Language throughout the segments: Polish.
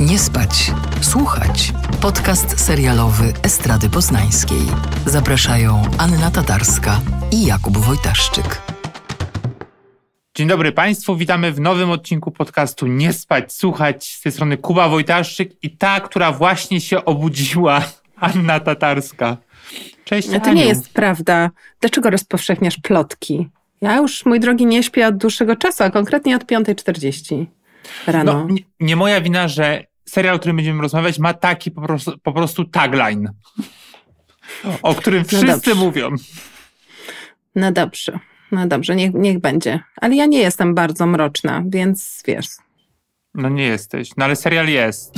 Nie spać, słuchać. Podcast serialowy Estrady Poznańskiej. Zapraszają Anna Tatarska i Jakub Wojtaszczyk. Dzień dobry Państwu, witamy w nowym odcinku podcastu Nie spać, słuchać. Z tej strony Kuba Wojtaszczyk i ta, która właśnie się obudziła, Anna Tatarska. Cześć, Ale no to Aniu. nie jest prawda. Dlaczego rozpowszechniasz plotki? Ja już, mój drogi, nie śpię od dłuższego czasu, a konkretnie od 5.40 rano. No, nie, nie moja wina, że serial, o którym będziemy rozmawiać, ma taki po prostu, po prostu tagline, o którym no wszyscy no mówią. No dobrze, no dobrze, niech, niech będzie. Ale ja nie jestem bardzo mroczna, więc wiesz. No nie jesteś, no ale serial jest.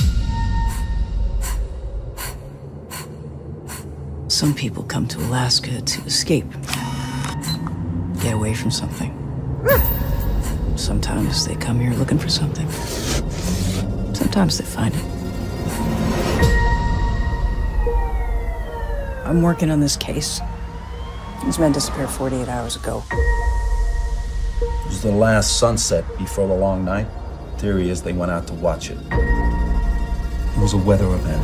Some people come to Alaska to escape Get away from something. Sometimes they come here looking for something. Sometimes they find it. I'm working on this case. These men disappeared 48 hours ago. It was the last sunset before the long night. Theory is they went out to watch it. It was a weather event.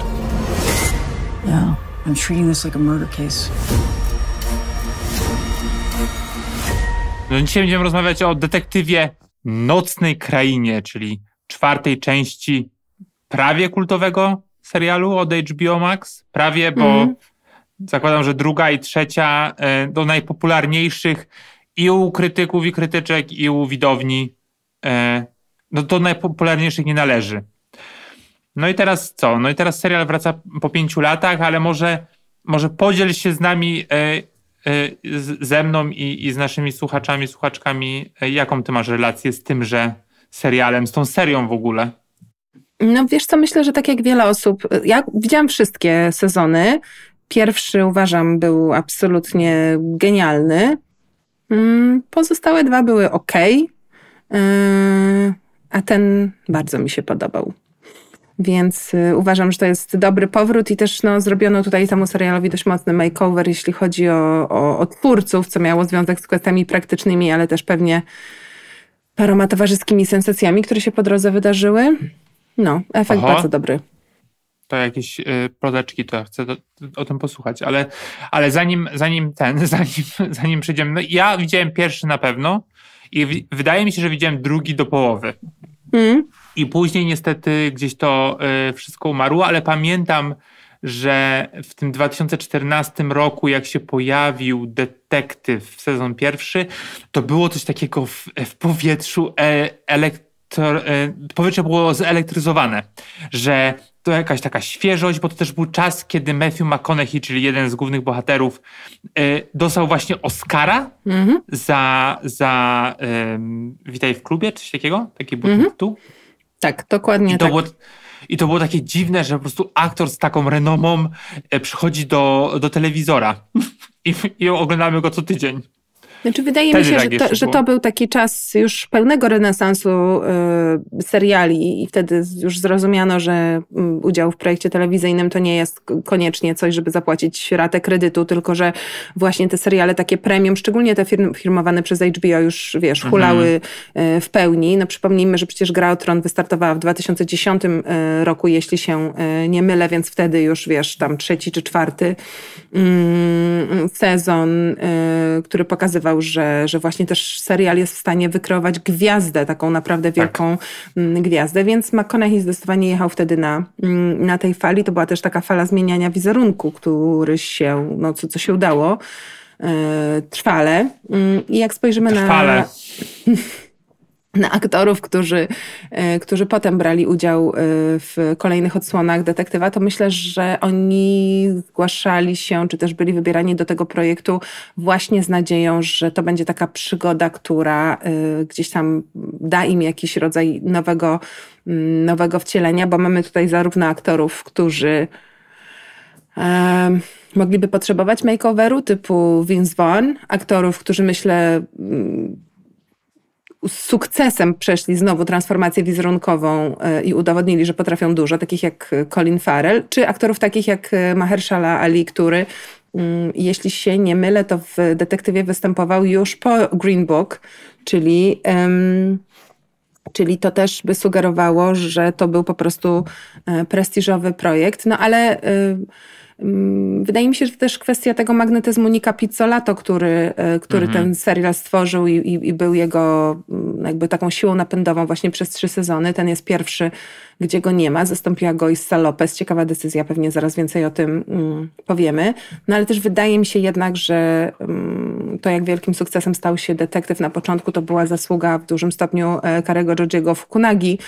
Yeah, I'm treating this like a murder case. No dzisiaj będziemy rozmawiać o detektywie Nocnej Krainie, czyli czwartej części prawie kultowego serialu od HBO Max. Prawie, bo mm. zakładam, że druga i trzecia e, do najpopularniejszych i u krytyków i krytyczek, i u widowni e, no do najpopularniejszych nie należy. No i teraz co? No i teraz serial wraca po pięciu latach, ale może, może podziel się z nami e, E, ze mną i, i, z naszymi słuchaczami, słuchaczkami, e, jaką ty masz relację z tymże serialem, z tą serią w ogóle? No wiesz co, myślę, że tak jak wiele osób, ja widziałam wszystkie sezony. Pierwszy uważam był absolutnie genialny. Mm, pozostałe dwa były ok, e, a ten bardzo mi się podobał. Więc y, uważam, że to jest dobry powrót i też no, zrobiono tutaj temu serialowi dość mocny makeover, jeśli chodzi o, o, o twórców, co miało związek z kwestiami praktycznymi, ale też pewnie paroma towarzyskimi sensacjami, które się po drodze wydarzyły. No, efekt Aha. bardzo dobry. To jakieś y, to ja chcę do, o tym posłuchać, ale, ale zanim, zanim ten, zanim, zanim przejdziemy, no ja widziałem pierwszy na pewno i w, wydaje mi się, że widziałem drugi do połowy. Mm. I później niestety gdzieś to e, wszystko umarło, ale pamiętam, że w tym 2014 roku, jak się pojawił detektyw w sezon pierwszy, to było coś takiego w, w powietrzu e, elektro, e, powietrze było zelektryzowane, że to jakaś taka świeżość, bo to też był czas, kiedy Matthew McConaughey, czyli jeden z głównych bohaterów, dostał właśnie Oscara mm -hmm. za, za Witaj w klubie, czy coś takiego, taki był mm -hmm. tytuł. Tak, dokładnie I to tak. Było, I to było takie dziwne, że po prostu aktor z taką renomą e, przychodzi do, do telewizora i, i oglądamy go co tydzień. Znaczy, wydaje mi się, że to, że to był taki czas już pełnego renesansu y, seriali i wtedy już zrozumiano, że mm, udział w projekcie telewizyjnym to nie jest koniecznie coś, żeby zapłacić ratę kredytu, tylko że właśnie te seriale takie premium, szczególnie te firm, firmowane przez HBO już, wiesz, mhm. hulały mhm. w pełni. No przypomnijmy, że przecież Gra o Tron wystartowała w 2010 e, roku, jeśli się nie mylę, więc wtedy już, wiesz, tam trzeci czy czwarty y, sezon, y, który pokazywał pokazywał, że, że właśnie też serial jest w stanie wykreować gwiazdę, taką naprawdę tak. wielką tak. gwiazdę, więc McConaughey zdecydowanie jechał wtedy na, mm, na tej fali. To była też taka fala zmieniania wizerunku, który się, no co, co się udało e, trwale. Mm, I jak spojrzymy trwale. na... na aktorów, którzy, e, którzy potem brali udział e, w kolejnych odsłonach detektywa, to myślę, że oni zgłaszali się, czy też byli wybierani do tego projektu właśnie z nadzieją, że to będzie taka przygoda, która e, gdzieś tam da im jakiś rodzaj nowego, mm, nowego wcielenia, bo mamy tutaj zarówno aktorów, którzy mogliby potrzebować makeoveru typu Vince Vaughn, aktorów, którzy myślę mm, z sukcesem przeszli znowu transformację wizerunkową e, i udowodnili, że potrafią dużo, takich jak e, Colin Farrell, czy aktorów takich jak e, Mahershala Ali, który mm, jeśli się nie mylę, to w detektywie występował już po Green Book, czyli, um, czyli to też by sugerowało, że to był po prostu prestiżowy projekt. No ale. Um, Mm, wydaje mi się, że też kwestia tego magnetyzmu Nika Pizzolato, który, e, który mhm. ten serial stworzył i, i, i, był jego mm, jakby taką siłą napędową właśnie przez trzy sezony. Ten jest pierwszy, gdzie go nie ma. Zastąpiła go Issa Lopez. Ciekawa decyzja, pewnie zaraz więcej o tym mm, powiemy. No ale też wydaje mi się jednak, że mm, to jak wielkim sukcesem stał się detektyw na początku, to była zasługa w dużym stopniu e, Karego Georgiego Fukunagi,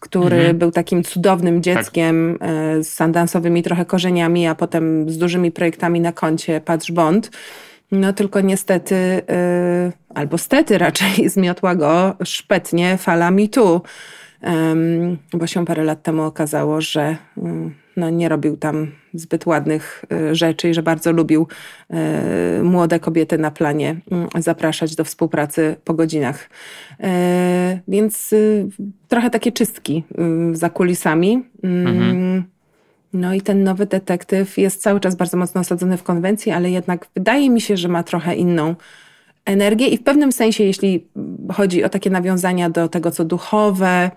który mhm. był takim cudownym tak. dzieckiem tak. z sandansowymi trochę korzeniami, a potem z dużymi projektami na koncie Patrz Bond. No tylko niestety, yy, albo stety raczej, zmiotła go szpetnie fala mitu, bo się parę lat temu okazało, że y, no, nie robił tam zbyt ładnych y, rzeczy i że bardzo lubił y, młode kobiety na planie mm, zapraszać do współpracy po godzinach. E, więc trochę takie czystki za kulisami. Mm, mhm. No i ten nowy detektyw jest cały czas bardzo mocno osadzony w konwencji, ale jednak wydaje mi się, że ma trochę inną energię i w pewnym sensie, jeśli chodzi o takie nawiązania do tego, co duchowe,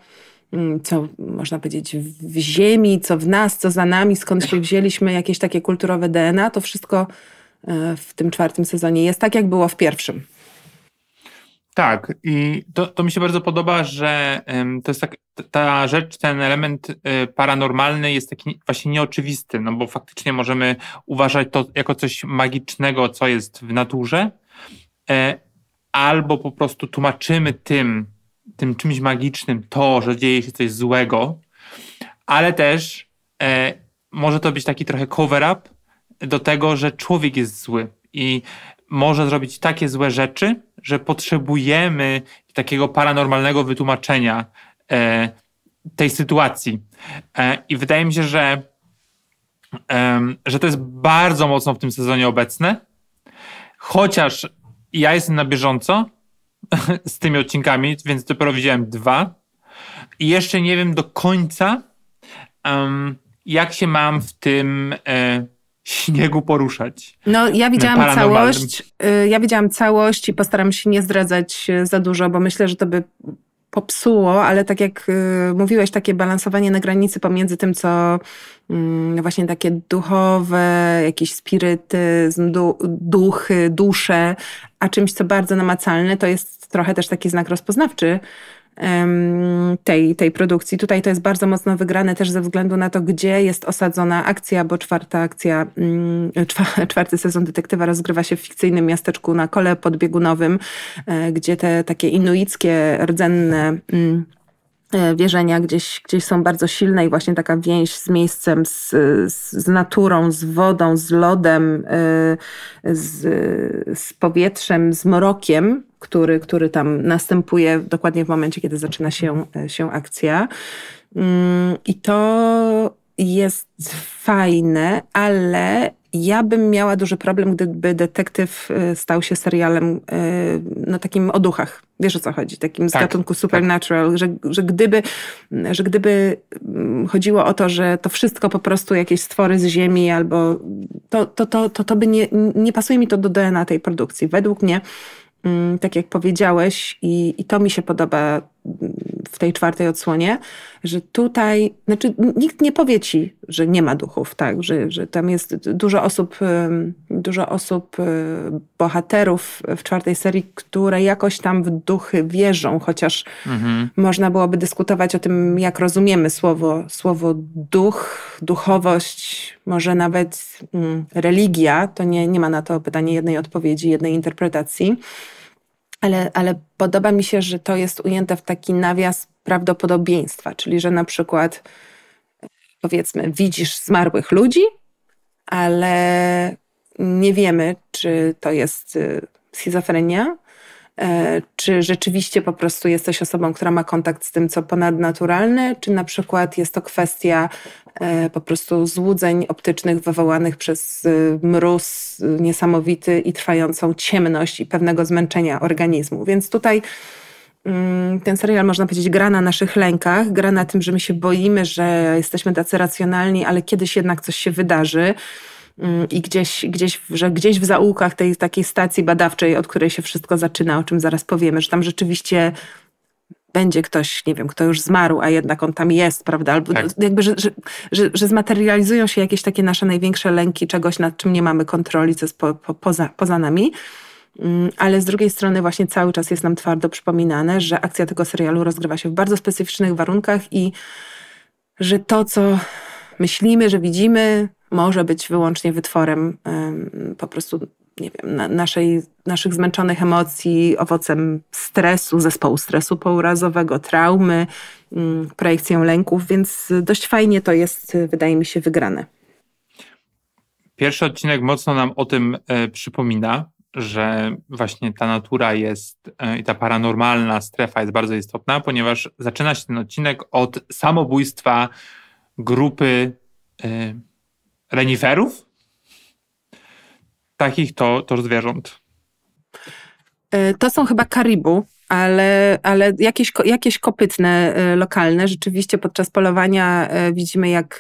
mm, co można powiedzieć w ziemi, co w nas, co za nami, skąd się wzięliśmy, jakieś takie kulturowe DNA, to wszystko e, w tym czwartym sezonie jest tak, jak było w pierwszym. Tak, i to, to mi się bardzo podoba, że um, to jest tak, ta rzecz, ten element y, paranormalny jest taki właśnie nieoczywisty, no bo faktycznie możemy uważać to jako coś magicznego, co jest w naturze, e, albo po prostu tłumaczymy tym, tym czymś magicznym to, że dzieje się coś złego, ale też e, może to być taki trochę cover-up do tego, że człowiek jest zły i może zrobić takie złe rzeczy, że potrzebujemy takiego paranormalnego wytłumaczenia e, tej sytuacji. E, I wydaje mi się, że, e, że to jest bardzo mocno w tym sezonie obecne. Chociaż ja jestem na bieżąco z tymi odcinkami, więc dopiero widziałem dwa. I jeszcze nie wiem do końca, um, jak się mam w tym e, śniegu poruszać. No ja widziałam całość, y, ja widziałam całość i postaram się nie zdradzać y, za dużo, bo myślę, że to by popsuło, ale tak jak y, mówiłeś, takie balansowanie na granicy pomiędzy tym, co mm, właśnie takie duchowe, jakiś spirytyzm, duchy, dusze, a czymś, co bardzo namacalne, to jest trochę też taki znak rozpoznawczy, tej, tej produkcji. Tutaj to jest bardzo mocno wygrane też ze względu na to, gdzie jest osadzona akcja, bo czwarta akcja, mm, czwarty sezon detektywa rozgrywa się w fikcyjnym miasteczku na kole podbiegunowym, e, gdzie te takie inuickie, rdzenne mm, e, wierzenia gdzieś, gdzieś są bardzo silne i właśnie taka więź z miejscem, z, z naturą, z wodą, z lodem, e, z, z powietrzem, z mrokiem który, który tam następuje dokładnie w momencie, kiedy zaczyna się, się akcja. Mm, I to jest fajne, ale ja bym miała duży problem, gdyby detektyw e, stał się serialem no, takim o duchach. Wiesz o co chodzi? Takim z tak, gatunku tak. supernatural, tak. że, że, gdyby, że gdyby mm, chodziło o to, że to wszystko po prostu jakieś stwory z ziemi albo to, to, to, to, to by nie, nie pasuje mi to do DNA tej produkcji. Według mnie Mm, tak jak powiedziałeś, i, i to mi się podoba mm, w tej czwartej odsłonie, że tutaj, znaczy nikt nie powie ci, że nie ma duchów, tak, że, że tam jest dużo osób, dużo osób, y, bohaterów w czwartej serii, które jakoś tam w duchy wierzą, chociaż mhm. można byłoby dyskutować o tym, jak rozumiemy słowo, słowo duch, duchowość, może nawet mm, religia, to nie, nie ma na to pytanie jednej odpowiedzi, jednej interpretacji ale, ale podoba mi się, że to jest ujęte w taki nawias prawdopodobieństwa, czyli że na przykład powiedzmy widzisz zmarłych ludzi, ale nie wiemy, czy to jest y, schizofrenia, E, czy rzeczywiście po prostu jesteś osobą, która ma kontakt z tym, co ponadnaturalne, czy na przykład jest to kwestia e, po prostu złudzeń optycznych wywołanych przez e, mróz niesamowity i trwającą ciemność i pewnego zmęczenia organizmu. Więc tutaj mm, ten serial, można powiedzieć, gra na naszych lękach, gra na tym, że my się boimy, że jesteśmy tacy racjonalni, ale kiedyś jednak coś się wydarzy. Mm, i gdzieś, gdzieś, że gdzieś w zaułkach tej takiej stacji badawczej, od której się wszystko zaczyna, o czym zaraz powiemy, że tam rzeczywiście będzie ktoś, nie wiem, kto już zmarł, a jednak on tam jest, prawda? Albo tak. No, jakby, że, że, że, że, zmaterializują się jakieś takie nasze największe lęki, czegoś, nad czym nie mamy kontroli, co jest po, po, poza, poza nami. Mm, ale z drugiej strony właśnie cały czas jest nam twardo przypominane, że akcja tego serialu rozgrywa się w bardzo specyficznych warunkach i że to, co myślimy, że widzimy, może być wyłącznie wytworem po prostu nie wiem, naszej, naszych zmęczonych emocji, owocem stresu, zespołu stresu pourazowego, traumy, mm, projekcją lęków, więc dość fajnie to jest, wydaje mi się, wygrane. Pierwszy odcinek mocno nam o tym e, przypomina, że właśnie ta natura jest e, i ta paranormalna strefa jest bardzo istotna, ponieważ zaczyna się ten odcinek od samobójstwa grupy. E, reniferów, takich to, to zwierząt. E, to są chyba karibu, ale, ale jakieś, jakieś kopytne e, lokalne. Rzeczywiście podczas polowania e, widzimy, jak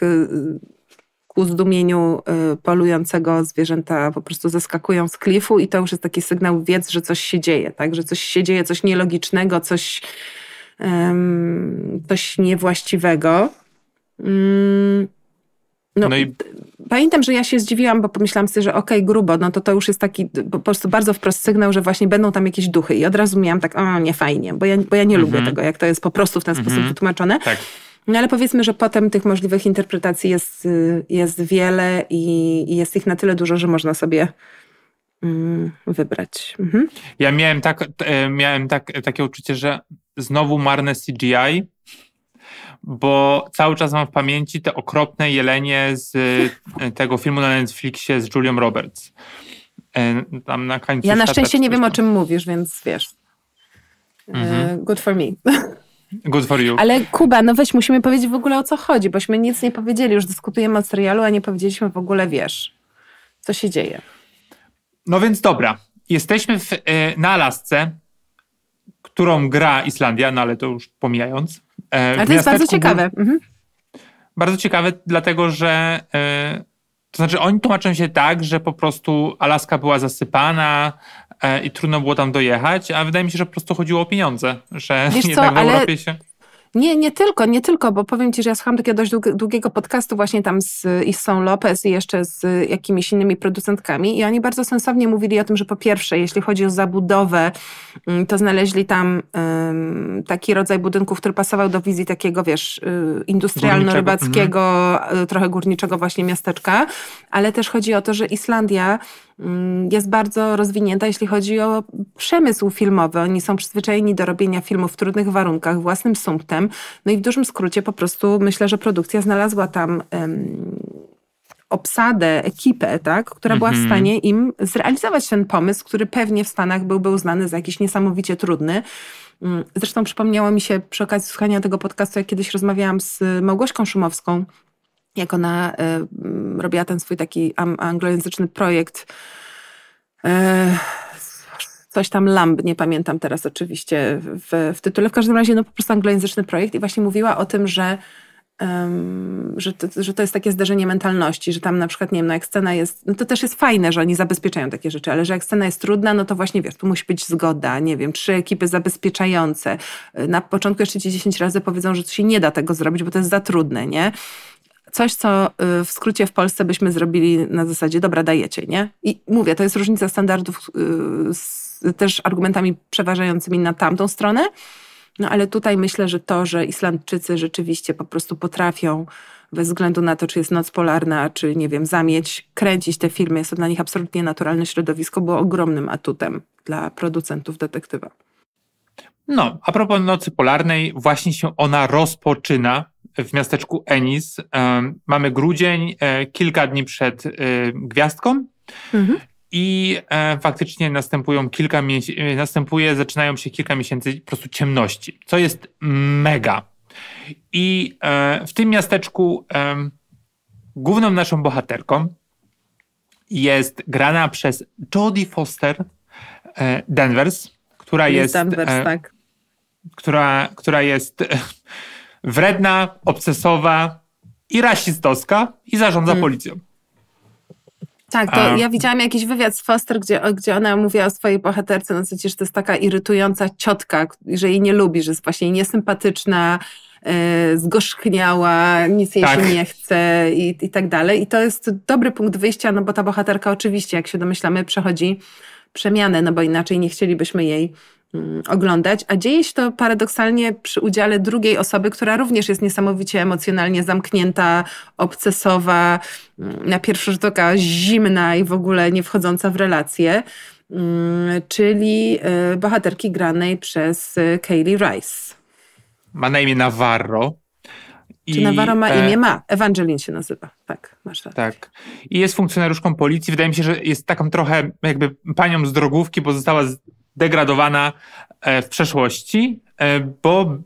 ku zdumieniu polującego zwierzęta po prostu zaskakują z klifu i to już jest taki sygnał wiedz, że coś się dzieje, tak? że coś się dzieje, coś nielogicznego, coś, um, coś niewłaściwego. Um, no, no i... Pamiętam, że ja się zdziwiłam, bo pomyślałam sobie, że okej, okay, grubo, no to to już jest taki po prostu bardzo wprost sygnał, że właśnie będą tam jakieś duchy. I od razu miałam tak, o nie fajnie, bo ja, bo ja nie lubię mhm. tego, jak to jest po prostu w ten sposób mhm. wytłumaczone. Tak. No ale powiedzmy, że potem tych możliwych interpretacji jest, y, jest wiele i, i jest ich na tyle dużo, że można sobie mm, wybrać. Mhm. Ja miałem, tak, e, miałem tak, takie uczucie, że znowu marne CGI, bo cały czas mam w pamięci te okropne jelenie z e, tego filmu na Netflixie z Julią Roberts. E, tam na końcu ja na szczęście nie wiem, o czym mówisz, więc wiesz. E, mhm. Good for me. Good for you. Ale Kuba, no weź, musimy powiedzieć w ogóle o co chodzi, bośmy nic nie powiedzieli. Już dyskutujemy o serialu, a nie powiedzieliśmy w ogóle, wiesz, co się dzieje. No więc dobra. Jesteśmy w, na Alasce, którą gra Islandia, no ale to już pomijając. E, ale to jest bardzo ciekawe. Mhm. Bardzo ciekawe, dlatego że e, to znaczy oni tłumaczą się tak, że po prostu Alaska była zasypana, e, i trudno było tam dojechać, a wydaje mi się, że po prostu chodziło o pieniądze, że Wiesz jednak co, w Europie się... Nie, nie tylko, nie tylko, bo powiem Ci, że ja słucham takiego dość długiego podcastu właśnie tam z Issą Lopez i jeszcze z jakimiś innymi producentkami i oni bardzo sensownie mówili o tym, że po pierwsze, jeśli chodzi o zabudowę, mm, to znaleźli tam um, taki rodzaj budynków, który pasował do wizji takiego, wiesz, y, industrialno-rybackiego, mhm. y, trochę górniczego właśnie miasteczka, ale też chodzi o to, że Islandia Mm, jest bardzo rozwinięta, jeśli chodzi o przemysł filmowy. Oni są przyzwyczajeni do robienia filmów w trudnych warunkach, własnym sumptem. No i w dużym skrócie po prostu myślę, że produkcja znalazła tam obsadę, ekipę, tak, która była w mhm. stanie im zrealizować ten pomysł, który pewnie w Stanach byłby uznany za jakiś niesamowicie trudny. Mm, zresztą przypomniało mi się przy okazji słuchania tego podcastu, jak kiedyś rozmawiałam z Małgośką Szumowską, jak ona e, robiła ten swój taki anglojęzyczny projekt e, coś tam Lamb, nie pamiętam teraz oczywiście w, w, tytule. W każdym razie no po prostu anglojęzyczny projekt i właśnie mówiła o tym, że, um, że, to, że to jest takie zderzenie mentalności, że tam na przykład, nie wiem, no jak scena jest, no to też jest fajne, że oni zabezpieczają takie rzeczy, ale że jak scena jest trudna, no to właśnie wiesz, tu musi być zgoda, nie wiem, trzy ekipy zabezpieczające. E, na początku jeszcze ci dziesięć razy powiedzą, że tu się nie da tego zrobić, bo to jest za trudne, nie? coś, co y, w skrócie w Polsce byśmy zrobili na zasadzie, dobra, dajecie, nie? I mówię, to jest różnica standardów y, z też argumentami przeważającymi na tamtą stronę, no ale tutaj myślę, że to, że Islandczycy rzeczywiście po prostu potrafią bez względu na to, czy jest noc polarna, czy nie wiem, zamieć, kręcić te filmy, jest to dla nich absolutnie naturalne środowisko, było ogromnym atutem dla producentów detektywa. No, a propos nocy polarnej, właśnie się ona rozpoczyna w miasteczku Enis. E, mamy grudzień, e, kilka dni przed e, gwiazdką. Mhm. I faktycznie następują kilka następuje, zaczynają się kilka miesięcy po prostu ciemności, co jest mega. I w tym miasteczku główną naszą bohaterką jest grana przez Jodie Foster Danvers, która jest, jest Danvers, tak. która, która jest wredna, obsesowa i rasistowska i zarządza mm. policją. Tak, to A... ja widziałam jakiś wywiad z Foster, gdzie, gdzie ona mówiła o swojej bohaterce, no przecież to jest taka irytująca ciotka, że jej nie lubi, że jest właśnie niesympatyczna, yy, zgorzchniała, nic jej tak. się nie chce i, i tak dalej. I to jest dobry punkt wyjścia, no bo ta bohaterka oczywiście, jak się domyślamy, przechodzi przemianę, no bo inaczej nie chcielibyśmy jej Mm, oglądać, a dzieje się to paradoksalnie przy udziale drugiej osoby, która również jest niesamowicie emocjonalnie zamknięta, obcesowa, mm, na pierwszy rzut oka zimna i w ogóle nie wchodząca w relacje, mm, czyli e, bohaterki granej przez e, Kaylee Rice. Ma na imię Navarro. Czy Navarro ma e, imię? Ma. Ewangelin się nazywa. Tak, masz rację. Tak. I jest funkcjonariuszką policji. Wydaje mi się, że jest taką trochę jakby panią z drogówki, bo została degradowana e, w przeszłości, e, bo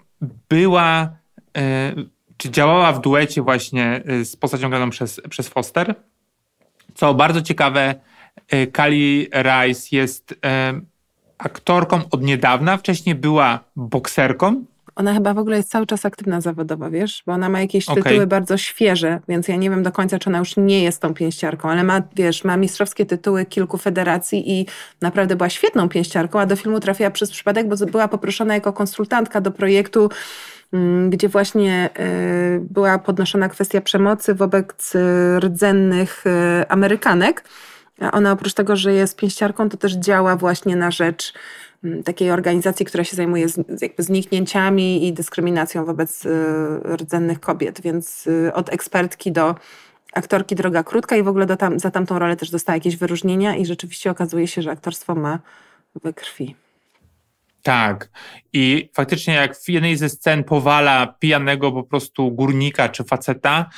była e, czy działała w duecie właśnie z postacią graną przez, przez Foster. Co bardzo ciekawe, Kali Rice jest aktorką od niedawna, wcześniej była bokserką, ona chyba w ogóle jest cały czas aktywna zawodowo, wiesz? Bo ona ma jakieś okay. tytuły bardzo świeże, więc ja nie wiem do końca, czy ona już nie jest tą pięściarką, ale ma, wiesz, ma mistrzowskie tytuły kilku federacji i naprawdę była świetną pięściarką, a do filmu trafiła przez przypadek, bo była poproszona jako konsultantka do projektu mm, gdzie właśnie e, była podnoszona kwestia przemocy wobec e, rdzennych e, Amerykanek. Ona oprócz tego, że jest pięściarką, to też działa właśnie na rzecz takiej organizacji, która się zajmuje z, jakby zniknięciami i dyskryminacją wobec y, rdzennych kobiet, więc y, od ekspertki do aktorki droga krótka i w ogóle tam, za tamtą rolę też dostała jakieś wyróżnienia i rzeczywiście okazuje się, że aktorstwo ma we krwi. Tak. I faktycznie jak w jednej ze scen powala pijanego po prostu górnika czy faceta,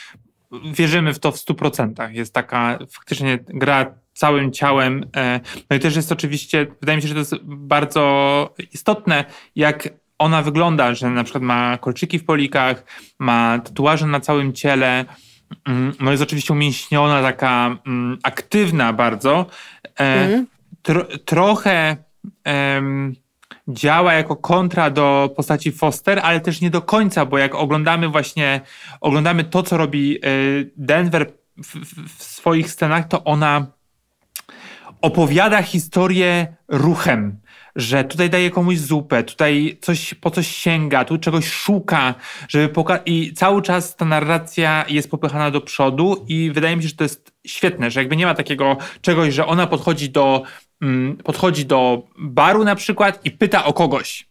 wierzymy w to w 100%. Jest taka faktycznie gra całym ciałem. E, no i też jest oczywiście, wydaje mi się, że to jest bardzo istotne, jak ona wygląda, że na przykład ma kolczyki w polikach, ma tatuaże na całym ciele, mm, no jest oczywiście umięśniona, taka mm, aktywna bardzo. E, mhm. Tro, trochę um, działa jako kontra do postaci Foster, ale też nie do końca, bo jak oglądamy właśnie, oglądamy to, co robi e, Denver w, w, w swoich scenach, to ona opowiada historię ruchem, że tutaj daje komuś zupę, tutaj coś, po coś sięga, tu czegoś szuka, żeby i cały czas ta narracja jest popychana do przodu i wydaje mi się, że to jest świetne, że jakby nie ma takiego czegoś, że ona podchodzi do, mm, podchodzi do baru na przykład i pyta o kogoś.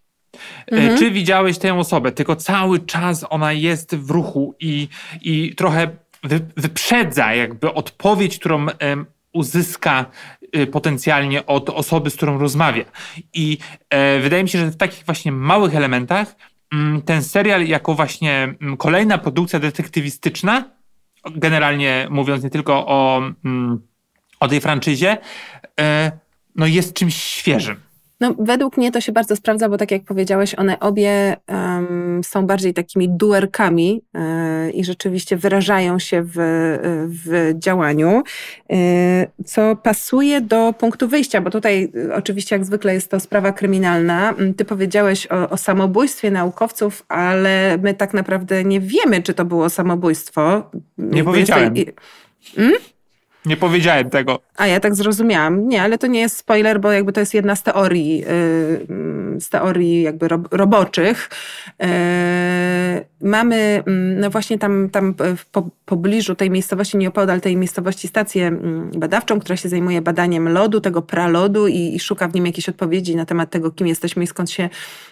E, mhm. Czy widziałeś tę osobę? Tylko cały czas ona jest w ruchu i, i trochę wyprzedza jakby odpowiedź, którą um, uzyska Y, potencjalnie od osoby, z którą rozmawia. I e, wydaje mi się, że w takich właśnie małych elementach mm, ten serial jako właśnie mm, kolejna produkcja detektywistyczna, generalnie mówiąc nie tylko o, mm, o tej franczyzie, e, no jest czymś świeżym. No, według mnie to się bardzo sprawdza, bo tak jak powiedziałeś, one obie um, są bardziej takimi duerkami y, i rzeczywiście wyrażają się w, w działaniu, y, co pasuje do punktu wyjścia, bo tutaj y, oczywiście jak zwykle jest to sprawa kryminalna. Mm, ty powiedziałeś o, o, samobójstwie naukowców, ale my tak naprawdę nie wiemy, czy to było samobójstwo. Nie powiedziałem. Hmm? Nie powiedziałem tego. A ja tak zrozumiałam. Nie, ale to nie jest spoiler, bo jakby to jest jedna z teorii, yy, z teorii jakby roboczych. Yy, mamy, mm, no właśnie tam, tam w po, pobliżu tej miejscowości, nieopodal tej miejscowości, stację mm, badawczą, która się zajmuje badaniem lodu, tego pralodu i, i szuka w nim jakiejś odpowiedzi na temat tego, kim jesteśmy i skąd się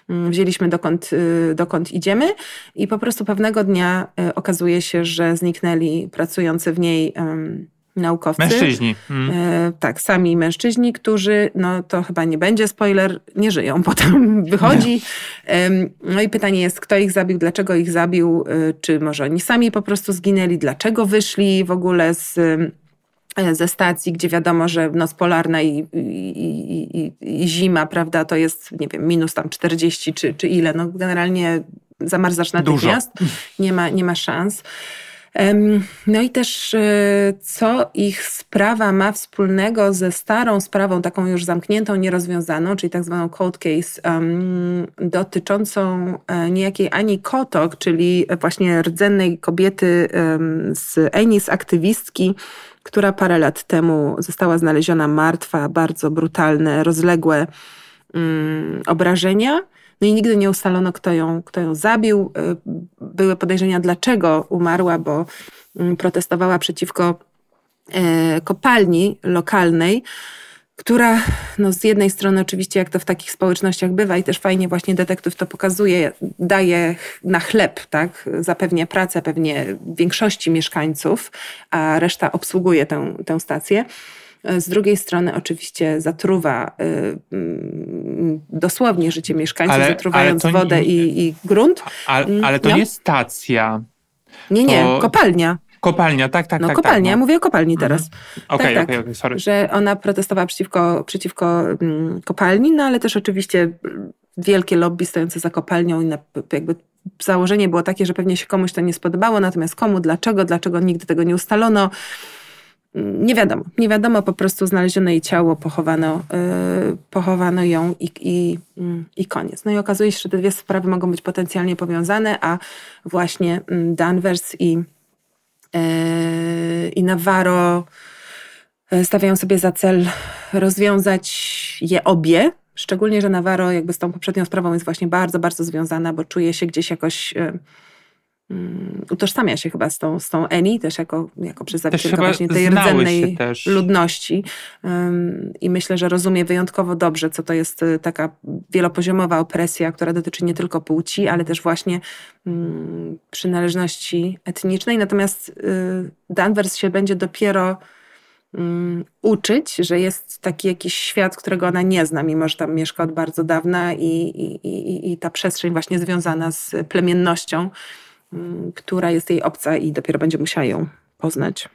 wzięliśmy, dokąd, y, dokąd idziemy. I po prostu pewnego dnia y, okazuje się, że zniknęli pracujący w niej. Yy, naukowcy. Mężczyźni. Mm. mm. E, tak, sami mężczyźni, którzy, no to chyba nie będzie spoiler, nie żyją, potem wychodzi. no i pytanie jest, kto ich zabił, dlaczego ich zabił, e, czy może oni sami po prostu zginęli, dlaczego wyszli w ogóle z e, ze stacji, gdzie wiadomo, że noc polarna i, i, i, i, zima, prawda, to jest, nie wiem, minus tam 40 czy, czy ile. No generalnie zamarzasz natychmiast, Dużo. nie ma, nie ma szans. No i też e, co ich sprawa ma wspólnego ze starą sprawą, taką już zamkniętą, nierozwiązaną, czyli tak zwaną cold case, dotyczącą e, niejakiej Ani Kotok, czyli właśnie rdzennej kobiety z Enis, aktywistki, która parę lat temu została znaleziona martwa, bardzo brutalne, rozległe Y, obrażenia. No i nigdy nie ustalono, kto ją, kto ją zabił. Y, były podejrzenia, dlaczego umarła, bo y, protestowała przeciwko kopalni lokalnej, która no z jednej strony oczywiście, jak to w takich społecznościach bywa i też fajnie właśnie detektyw to pokazuje, daje na chleb, tak, zapewnia pracę pewnie większości mieszkańców, a reszta obsługuje tę, tę stację. E, z drugiej strony oczywiście zatruwa e, mm, dosłownie życie mieszkańców, ale, zatruwając ale wodę nie, i, i, grunt. Ale, mm, ale to no. nie stacja. Nie, nie, kopalnia. Kopalnia, tak, tak, no, tak. tak kopalnia, tak, no. ja mówię o kopalni teraz. Mhm. Okej, okay, tak, okay, tak. okay, sorry. Że ona protestowała przeciwko, przeciwko mm, kopalni, no ale też oczywiście wielkie lobby stojące za kopalnią i na, jakby założenie było takie, że pewnie się komuś to nie spodobało, natomiast komu, dlaczego, dlaczego nigdy tego nie ustalono nie wiadomo, nie wiadomo, po prostu znaleziono jej ciało, pochowano, yy, pochowano ją i, i, yy, i koniec. No i okazuje się, że te dwie sprawy mogą być potencjalnie powiązane, a właśnie mm, Danvers i, yy, i Navarro y, stawiają sobie za cel rozwiązać je obie, szczególnie, że Navarro jakby z tą poprzednią sprawą jest właśnie bardzo, bardzo związana, bo czuje się gdzieś jakoś y, Mm, utożsamia się chyba z tą, z tą Eni, też jako, jako przedstawicielka właśnie tej rdzennej ludności. Um, I myślę, że rozumie wyjątkowo dobrze, co to jest y, taka wielopoziomowa opresja, która dotyczy nie tylko płci, ale też właśnie um, przynależności etnicznej. Natomiast y, Danvers się będzie dopiero mm, uczyć, że jest taki jakiś świat, którego ona nie zna, mimo że tam mieszka od bardzo dawna i, i, i, i ta przestrzeń właśnie związana z plemiennością Mm, która jest jej obca i dopiero będzie musiała ją poznać.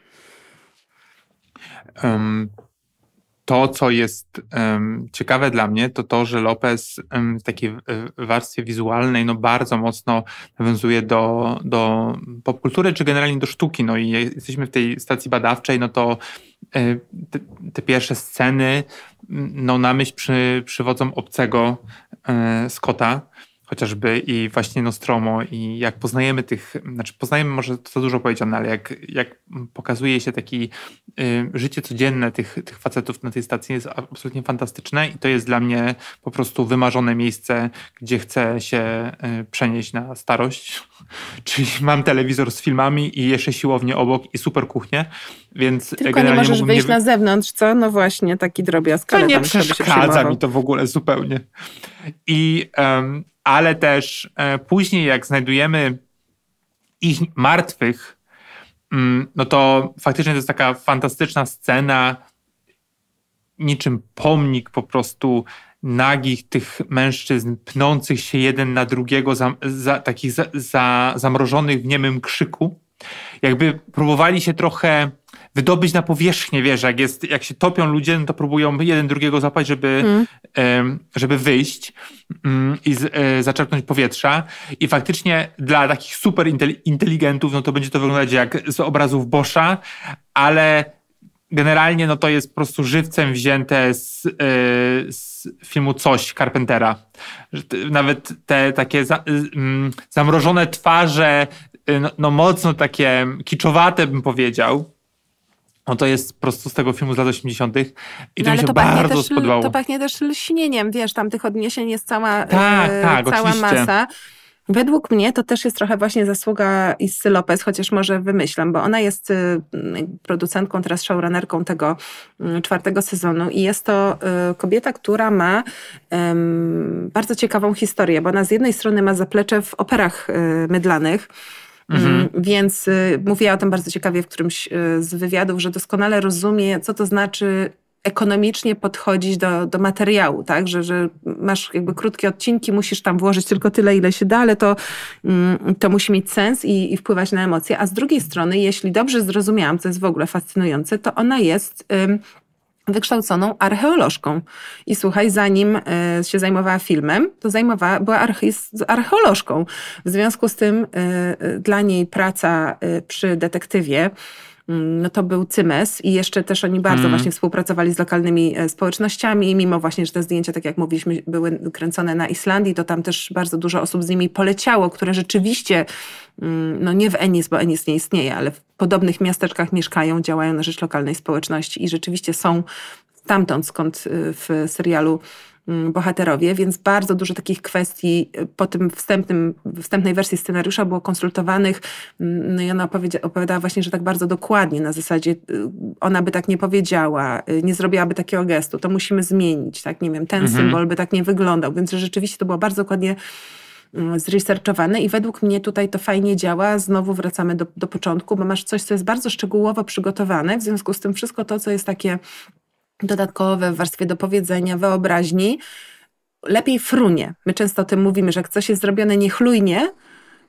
Um, to, co jest um, ciekawe dla mnie, to to, że Lopez um, w takiej warstwie wizualnej no, bardzo mocno nawiązuje do, do popkultury, czy generalnie do sztuki. No i jesteśmy w tej stacji badawczej, no to e, te, te, pierwsze sceny no, na myśl przy, przywodzą obcego e, Scotta chociażby i właśnie Nostromo i jak poznajemy tych, znaczy poznajemy może to za dużo powiedziane, ale jak, jak pokazuje się taki y, życie codzienne tych, tych facetów na tej stacji jest absolutnie fantastyczne i to jest dla mnie po prostu wymarzone miejsce, gdzie chcę się y, przenieść na starość. Czyli mam telewizor z filmami i jeszcze siłownię obok i super kuchnię więc Tylko nie możesz wyjść nie... na zewnątrz, co? No właśnie, taki drobiazg. To nie przeszkadza mi to w ogóle zupełnie. I, um, ale też e, później, jak znajdujemy ich martwych, mm, no to faktycznie to jest taka fantastyczna scena, niczym pomnik po prostu nagich tych mężczyzn, pnących się jeden na drugiego, za, za, takich za, zamrożonych w niemym krzyku. Jakby próbowali się trochę wydobyć na powierzchnię, wiesz, jak, jest, jak się topią ludzie, no to próbują jeden drugiego zapać, żeby, mm. żeby wyjść mm, i z, e, zaczerpnąć powietrza. I faktycznie dla takich super inteligentów, no to będzie to wyglądać jak z obrazów Boscha, ale generalnie no to jest po prostu żywcem wzięte z, e, z filmu Coś Carpentera. Nawet te takie za, mm, zamrożone twarze, e, no, no, mocno takie kiczowate bym powiedział, no to jest po prostu z tego filmu z lat 80. I no, to mi się to bardzo też, spodobało. To pachnie też lśnieniem, wiesz, tam tych odniesień jest cała, e, tak, tak, cała oczywiście. masa. Według mnie to też jest trochę właśnie zasługa Issy Lopez, chociaż może wymyślam, bo ona jest y, producentką, teraz showrunnerką tego mm, czwartego sezonu i jest to y, kobieta, która ma bardzo ciekawą historię, bo ona z jednej strony ma zaplecze w operach y, mydlanych, Mhm. Więc y, mówiła o tym bardzo ciekawie w którymś y, z wywiadów, że doskonale rozumie, co to znaczy ekonomicznie podchodzić do, do materiału, tak? Że, że masz jakby krótkie odcinki, musisz tam włożyć tylko tyle, ile się da, ale to, mm, to musi mieć sens i, i wpływać na emocje. A z drugiej strony, jeśli dobrze zrozumiałam, co jest w ogóle fascynujące, to ona jest. Ym, wykształconą archeolożką. I słuchaj, zanim e, się zajmowała filmem, to zajmowała, była archeolożką. W związku z tym e, e, dla niej praca przy detektywie Mm, no to był Cymes i jeszcze też oni bardzo mhm. właśnie współpracowali z lokalnymi e, społecznościami, mimo właśnie, że te zdjęcia, tak jak mówiliśmy, były kręcone na Islandii, to tam też bardzo dużo osób z nimi poleciało, które rzeczywiście, mm, no nie w Enis, bo Enis nie istnieje, ale w podobnych miasteczkach mieszkają, działają na rzecz lokalnej społeczności i rzeczywiście są stamtąd, skąd e, w serialu Mm, bohaterowie, więc bardzo dużo takich kwestii y, po tym wstępnym, wstępnej wersji scenariusza było konsultowanych. Mm, no i ona opowiadała właśnie, że tak bardzo dokładnie, na zasadzie y, ona by tak nie powiedziała, y, nie zrobiłaby takiego gestu, to musimy zmienić, tak, nie wiem, ten mhm. symbol by tak nie wyglądał, więc rzeczywiście to było bardzo dokładnie mm, zresearchowane i według mnie tutaj to fajnie działa. Znowu wracamy do, do początku, bo masz coś, co jest bardzo szczegółowo przygotowane, w związku z tym wszystko to, co jest takie dodatkowe w warstwie do powiedzenia, wyobraźni, lepiej frunie. My często o tym mówimy, że jak coś jest zrobione niechlujnie,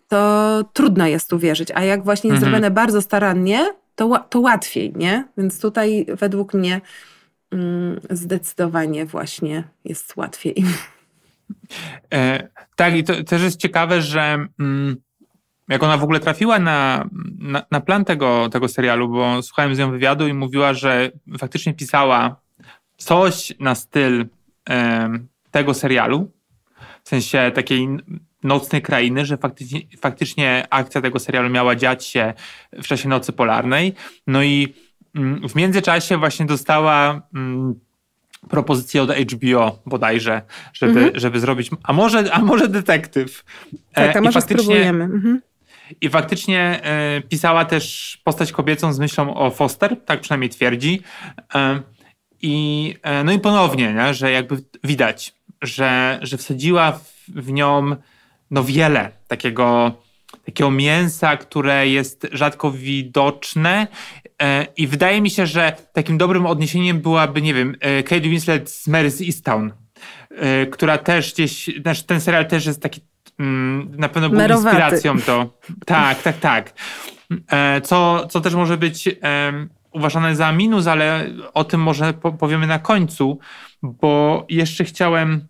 to trudno jest uwierzyć, a jak właśnie mhm. zrobione bardzo starannie, to, to łatwiej, nie? Więc tutaj według mnie mm, zdecydowanie właśnie jest łatwiej. E, tak, i to też jest ciekawe, że mm, jak ona w ogóle trafiła na, na, na, plan tego, tego serialu, bo słuchałem z nią wywiadu i mówiła, że faktycznie pisała coś na styl um, tego serialu, w sensie takiej nocnej krainy, że faktycznie, faktycznie akcja tego serialu miała dziać się w czasie nocy polarnej. No i mm, w międzyczasie właśnie dostała mm, propozycję od HBO bodajże, żeby, mhm. żeby zrobić, a może, a może detektyw. Tak, a e, może spróbujemy. Mhm. I faktycznie y, pisała też postać kobiecą z myślą o Foster, tak przynajmniej twierdzi. Y, i, e, no i ponownie, nie? że jakby widać, że, że wsadziła w, w nią no wiele takiego, takiego mięsa, które jest rzadko widoczne. E, I wydaje mi się, że takim dobrym odniesieniem byłaby, nie wiem, e, Kate Winslet z Mary z Easttown, która też gdzieś, znaczy ten serial też jest taki, mm, na pewno był Merowaty. inspiracją do. Tak, tak, tak. Co, co też może być uważane za minus, ale o tym może powiemy na końcu, bo jeszcze chciałem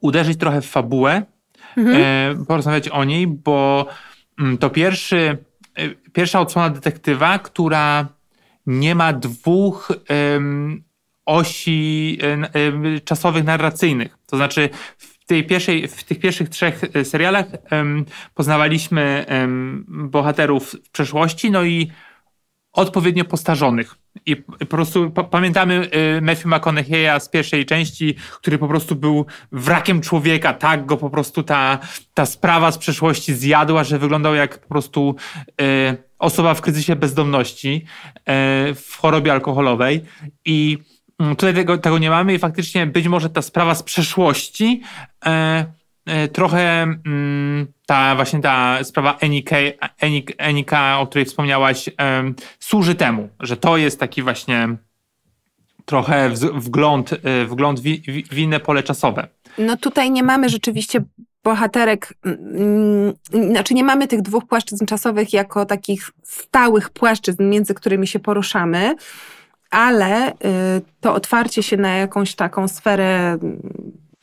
uderzyć trochę w fabułę, mhm. E, porozmawiać o niej, bo mm, to pierwszy, e, pierwsza odsłona detektywa, która nie ma dwóch um, osi um, czasowych narracyjnych. To znaczy, w, tej pierwszej, w tych pierwszych trzech serialach um, poznawaliśmy bohaterów w przeszłości, no i odpowiednio postarzonych. I po prostu pamiętamy y, Matthew McConaughey'a z pierwszej części, który po prostu był wrakiem człowieka. Tak go po prostu ta, ta sprawa z przeszłości zjadła, że wyglądał jak po prostu y, osoba w kryzysie bezdomności, y, w chorobie alkoholowej. I mm, tutaj tego, tego, nie mamy i faktycznie być może ta sprawa z przeszłości E, trochę mm, ta właśnie ta sprawa Enika, Enika o której wspomniałaś, służy temu, że to jest taki właśnie trochę wgląd, e, wgląd w inne pole czasowe. No tutaj nie mamy rzeczywiście bohaterek, mm, znaczy nie mamy tych dwóch płaszczyzn czasowych jako takich stałych płaszczyzn, między którymi się poruszamy, ale y, to otwarcie się na jakąś taką sferę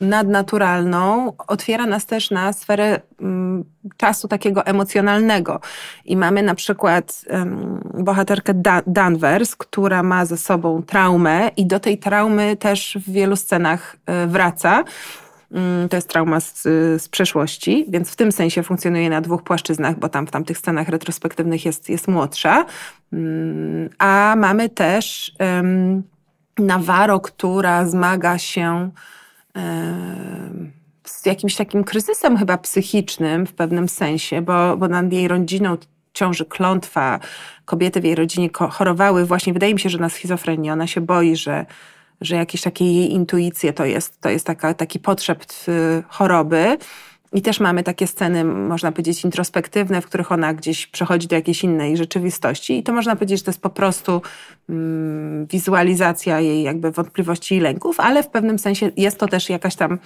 nadnaturalną, otwiera nas też na sferę um, czasu takiego emocjonalnego. I mamy na przykład um, bohaterkę Danvers, która ma ze sobą traumę i do tej traumy też w wielu scenach y, wraca. Mm, to jest trauma z, z, przeszłości, więc w tym sensie funkcjonuje na dwóch płaszczyznach, bo tam w tamtych scenach retrospektywnych jest, jest młodsza. Mm, a mamy też um, Nawaro, która zmaga się z jakimś takim kryzysem chyba psychicznym w pewnym sensie, bo, bo nad jej rodziną ciąży klątwa, kobiety w jej rodzinie chorowały właśnie, wydaje mi się, że na schizofrenię. Ona się boi, że, że jakieś takie jej intuicje to jest, to jest taka, taki potrzeb y, choroby. I też mamy takie sceny, można powiedzieć, introspektywne, w których ona gdzieś przechodzi do jakiejś innej rzeczywistości. I to można powiedzieć, że to jest po prostu mm, wizualizacja jej jakby wątpliwości i lęków, ale w pewnym sensie jest to też jakaś tam,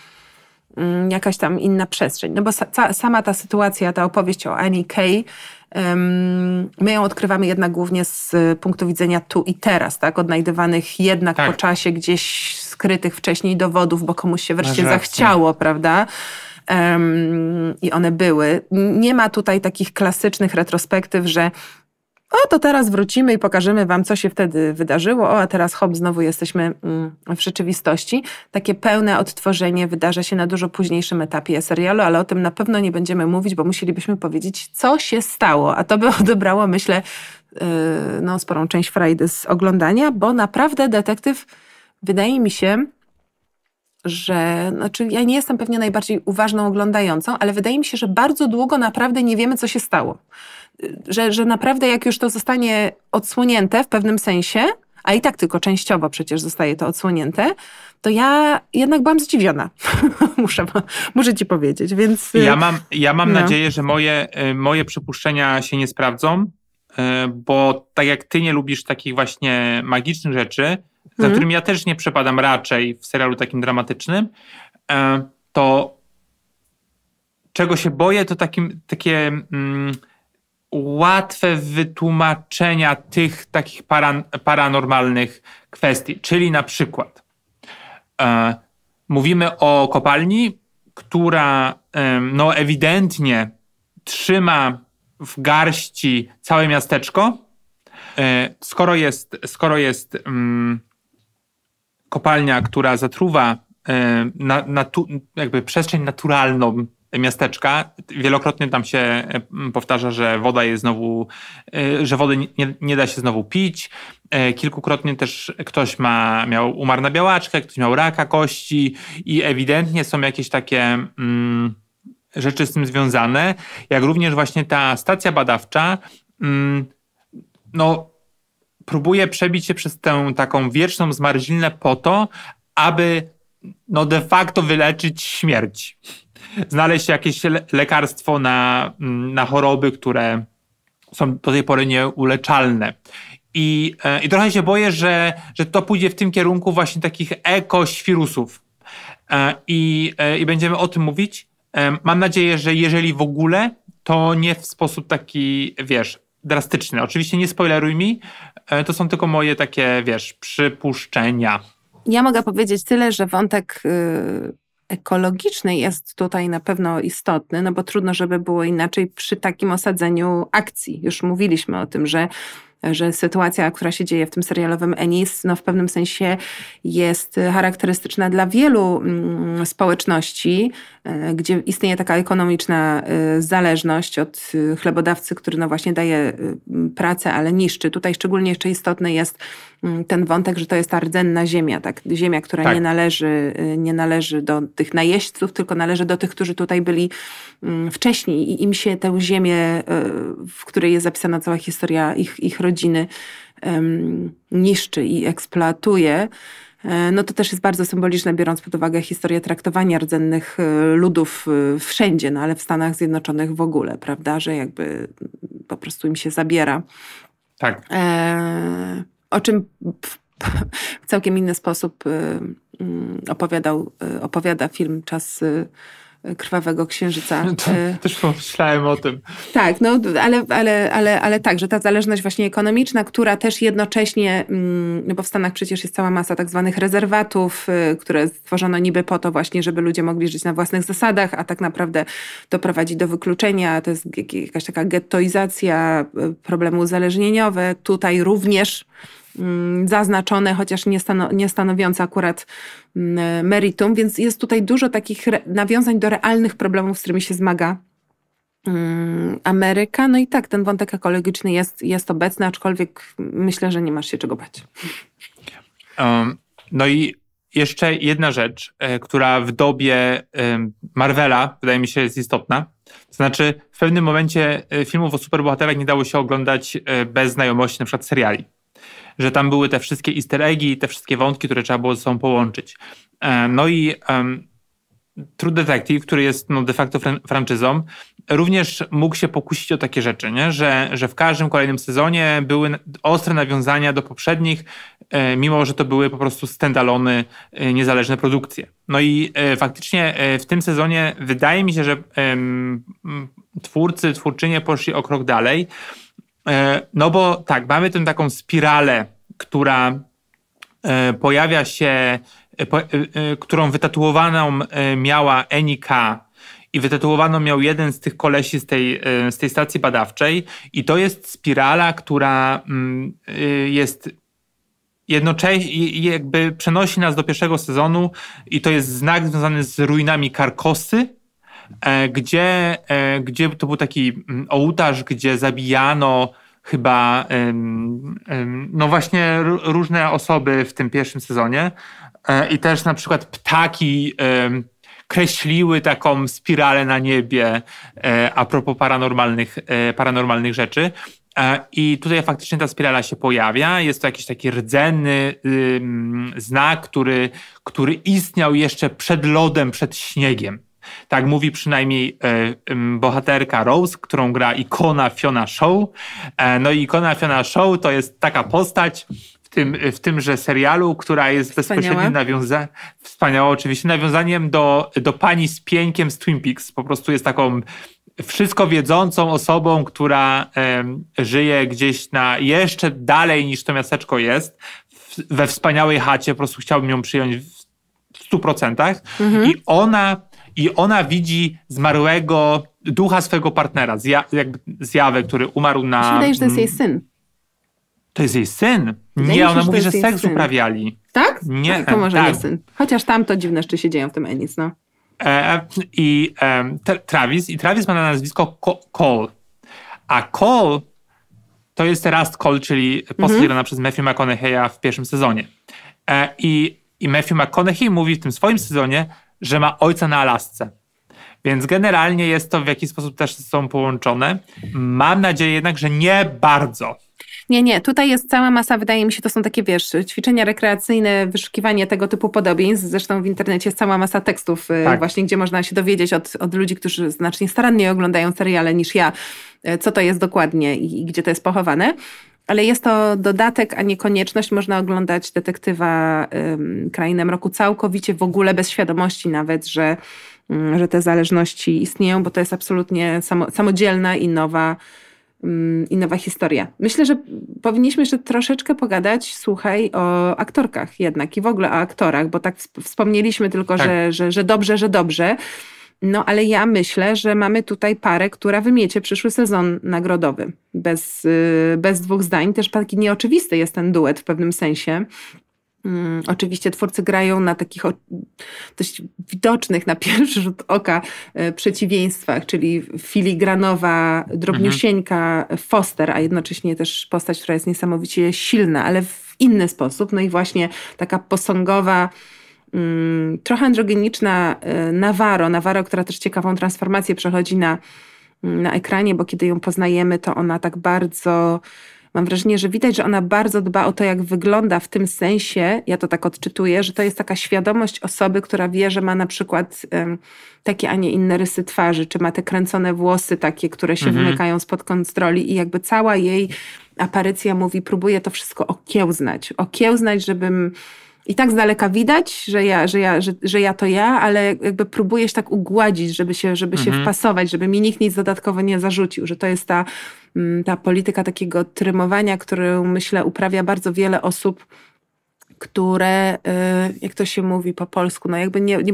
mm, jakaś tam inna przestrzeń. No bo sa sama ta sytuacja, ta opowieść o Annie Kay, um, my ją odkrywamy jednak głównie z punktu widzenia tu i teraz, tak? Odnajdywanych jednak tak. po czasie gdzieś skrytych wcześniej dowodów, bo komuś się wreszcie zachciało, prawda? um, i one były. Nie ma tutaj takich klasycznych retrospektyw, że o, to teraz wrócimy i pokażemy Wam, co się wtedy wydarzyło. O, a teraz hop, znowu jesteśmy mm, w rzeczywistości. Takie pełne odtworzenie wydarza się na dużo późniejszym etapie serialu, ale o tym na pewno nie będziemy mówić, bo musielibyśmy powiedzieć, co się stało. A to by odebrało, myślę, y, no, sporą część frajdy z oglądania, bo naprawdę detektyw, wydaje mi się, że, znaczy ja nie jestem pewnie najbardziej uważną oglądającą, ale wydaje mi się, że bardzo długo naprawdę nie wiemy, co się stało. Że, że naprawdę jak już to zostanie odsłonięte w pewnym sensie, a i tak tylko częściowo przecież zostaje to odsłonięte, to ja jednak byłam zdziwiona. muszę, muszę ci powiedzieć, więc... Y, ja mam, ja mam no. nadzieję, że moje, y, moje przypuszczenia się nie sprawdzą, y, bo tak jak ty nie lubisz takich właśnie magicznych rzeczy, za mhm. którym ja też nie przepadam raczej w serialu takim dramatycznym, e, to czego się boję, to takim, takie mm, łatwe wytłumaczenia tych takich paranormalnych kwestii. Czyli na przykład e, mówimy o kopalni, która e, no, ewidentnie trzyma w garści całe miasteczko. E, skoro jest, skoro jest mm, kopalnia, która zatruwa e, na, jakby przestrzeń naturalną miasteczka. Wielokrotnie tam się e, powtarza, że woda jest znowu, e, że wody nie, nie, da się znowu pić. Kilkukrotnie też ktoś ma, miał, umarł na białaczkę, ktoś miał raka kości i ewidentnie są jakieś takie mm, rzeczy z tym związane. Jak również właśnie ta stacja badawcza, mm, no próbuje przebić się przez tę taką wieczną zmarzlinę po to, aby no de facto wyleczyć śmierć. Znaleźć jakieś lekarstwo na, mm, na choroby, które są do tej pory nieuleczalne. I, e, I trochę się boję, że, że to pójdzie w tym kierunku właśnie takich ekoświrusów. E, I, e, I będziemy o tym mówić. Mam nadzieję, że jeżeli w ogóle, to nie w sposób taki, wiesz, drastyczny. Oczywiście nie spoileruj mi, E, to są tylko moje takie, wiesz, przypuszczenia. Ja mogę powiedzieć tyle, że wątek y, ekologiczny jest tutaj na pewno istotny, no bo trudno, żeby było inaczej przy takim osadzeniu akcji. Już mówiliśmy o tym, że że sytuacja, która się dzieje w tym serialowym Enis, no w pewnym sensie jest charakterystyczna dla wielu mm, społeczności, e, gdzie istnieje taka ekonomiczna e, zależność od e, chlebodawcy, który no właśnie daje pracę, ale niszczy. Tutaj szczególnie jeszcze istotny jest mm, ten wątek, że to jest ta rdzenna ziemia, tak? ziemia, która tak. nie, należy, nie należy do tych najeźdźców, tylko należy do tych, którzy tutaj byli mm, wcześniej i im się tę ziemię, w której jest zapisana cała historia ich, ich rodziny, rodziny niszczy i eksploatuje, e, no to też jest bardzo symboliczne, biorąc pod uwagę historię traktowania rdzennych e, ludów e, wszędzie, no ale w Stanach Zjednoczonych w ogóle, prawda, że jakby po prostu im się zabiera. Tak. E, o czym w całkiem inny sposób mm, opowiadał, opowiada film Czas krwawego księżyca. To, y, też pomyślałem o tym. Tak, no ale, ale, ale, ale tak, że ta zależność właśnie ekonomiczna, która też jednocześnie, no bo w Stanach przecież jest cała masa tak zwanych rezerwatów, y, które stworzono niby po to właśnie, żeby ludzie mogli żyć na własnych zasadach, a tak naprawdę to prowadzi do wykluczenia, to jest jakaś taka gettoizacja, y, problemy uzależnieniowe. Tutaj również Mm, zaznaczone, chociaż nie, stano, nie stanowiące akurat mm, meritum, więc jest tutaj dużo takich nawiązań do realnych problemów, z którymi się zmaga mm, Ameryka. No i tak, ten wątek ekologiczny jest, jest obecny, aczkolwiek myślę, że nie masz się czego bać. Um, no i jeszcze jedna rzecz, e, która w dobie Marvela wydaje mi się jest istotna. znaczy, w pewnym momencie e, filmów o superbohaterach nie dało się oglądać e, bez znajomości na przykład seriali że tam były te wszystkie easter eggi i te wszystkie wątki, które trzeba było ze sobą połączyć. E, no i um, True Detective, który jest no, de facto fran franczyzą, również mógł się pokusić o takie rzeczy, nie? Że, że w każdym kolejnym sezonie były ostre nawiązania do poprzednich, e, mimo że to były po prostu standalone, e, niezależne produkcje. No i faktycznie w tym sezonie wydaje mi się, że twórcy, twórczynie poszli o krok dalej. No bo tak, mamy tę taką spiralę która e, pojawia się, e, e, którą wytatuowaną miała Enika i wytatuowaną miał jeden z tych kolesi z tej, z tej stacji badawczej i to jest spirala, która mm, jest jednocześnie jakby przenosi nas do pierwszego sezonu i to jest znak związany z ruinami Karkosy, gdzie, gdzie to był taki mm, ołtarz, gdzie zabijano chyba, no właśnie różne osoby w tym pierwszym sezonie e, i też na przykład ptaki kreśliły taką spiralę na niebie e, a propos paranormalnych, e, paranormalnych rzeczy. I tutaj faktycznie ta spirala się pojawia. Jest to jakiś taki rdzenny znak, który, który istniał jeszcze przed lodem, przed śniegiem. Tak mówi przynajmniej e, bohaterka Rose, którą gra ikona Fiona Show. E, no i ikona Fiona Show to jest taka postać, w tym, e, w tymże serialu, która jest bezpośrednio bezpośrednim nawiązaniem, oczywiście, nawiązaniem do, do pani z piękiem z Twin Peaks. Po prostu jest taką wszystko wiedzącą osobą, która żyje gdzieś na jeszcze dalej niż to miasteczko jest, w, we wspaniałej chacie, po prostu chciałbym ją przyjąć w 100%. Mhm. I ona i ona widzi zmarłego ducha swojego partnera, zja jakby zjawę, który umarł na... Mi się wydaje, że to jest jej syn. To jest jej syn? Wydaje nie, ona mówi, że seks syn. uprawiali. Tak? Nie. To może tak. nie syn. Chociaż tam to dziwne rzeczy się dzieją w tym Ennis, no. E, I e, Travis, i Travis ma na nazwisko Cole. A Cole to jest Rust Cole, czyli postać mhm. grana przez Matthew McConaughey'a w pierwszym sezonie. E, I i Matthew McConaughey mówi w tym swoim sezonie, że ma ojca na Alasce. Więc generalnie jest to w jakiś sposób też ze sobą połączone. Mam nadzieję jednak, że nie bardzo. Nie, nie, tutaj jest cała masa, wydaje mi się, to są takie, wiesz, ćwiczenia rekreacyjne, wyszukiwanie tego typu podobieństw. Zresztą w internecie jest cała masa tekstów y, tak. właśnie, gdzie można się dowiedzieć od, od ludzi, którzy znacznie starannie oglądają seriale niż ja, y, co to jest dokładnie i, i gdzie to jest pochowane ale jest to dodatek, a nie konieczność. Można oglądać detektywa um, Krainę Mroku całkowicie, w ogóle bez świadomości nawet, że, mm, że te zależności istnieją, bo to jest absolutnie samo, samodzielna i nowa, mm, i nowa historia. Myślę, że powinniśmy jeszcze troszeczkę pogadać, słuchaj, o aktorkach jednak i w ogóle o aktorach, bo tak wspomnieliśmy tylko, tak. Że, że, że dobrze, że dobrze. No ale ja myślę, że mamy tutaj parę, która wymiecie przyszły sezon nagrodowy. Bez, y, bez dwóch zdań. Też taki nieoczywisty jest ten duet w pewnym sensie. Hmm, oczywiście twórcy grają na takich dość widocznych na pierwszy rzut oka e, przeciwieństwach, czyli filigranowa, drobniusieńka mhm. Foster, a jednocześnie też postać, która jest niesamowicie silna, ale w inny sposób. No i właśnie taka posągowa Mm, trochę androgeniczna y, Nawaro, Nawaro, która też ciekawą transformację przechodzi na, mm, na ekranie, bo kiedy ją poznajemy, to ona tak bardzo mam wrażenie, że widać, że ona bardzo dba o to, jak wygląda w tym sensie, ja to tak odczytuję, że to jest taka świadomość osoby, która wie, że ma na przykład um, takie, a nie inne rysy twarzy, czy ma te kręcone włosy takie, które się mhm. wymykają spod kontroli i jakby cała jej aparycja mówi, próbuje to wszystko okiełznać, okiełznać, żebym i tak z daleka widać, że ja, że ja, że, że ja to ja, ale jakby próbuję się tak ugładzić, żeby się, żeby mhm. się wpasować, żeby mi nikt nic dodatkowo nie zarzucił, że to jest ta, mm, ta polityka takiego trymowania, którą myślę uprawia bardzo wiele osób, które, y, jak to się mówi po polsku, no jakby nie, nie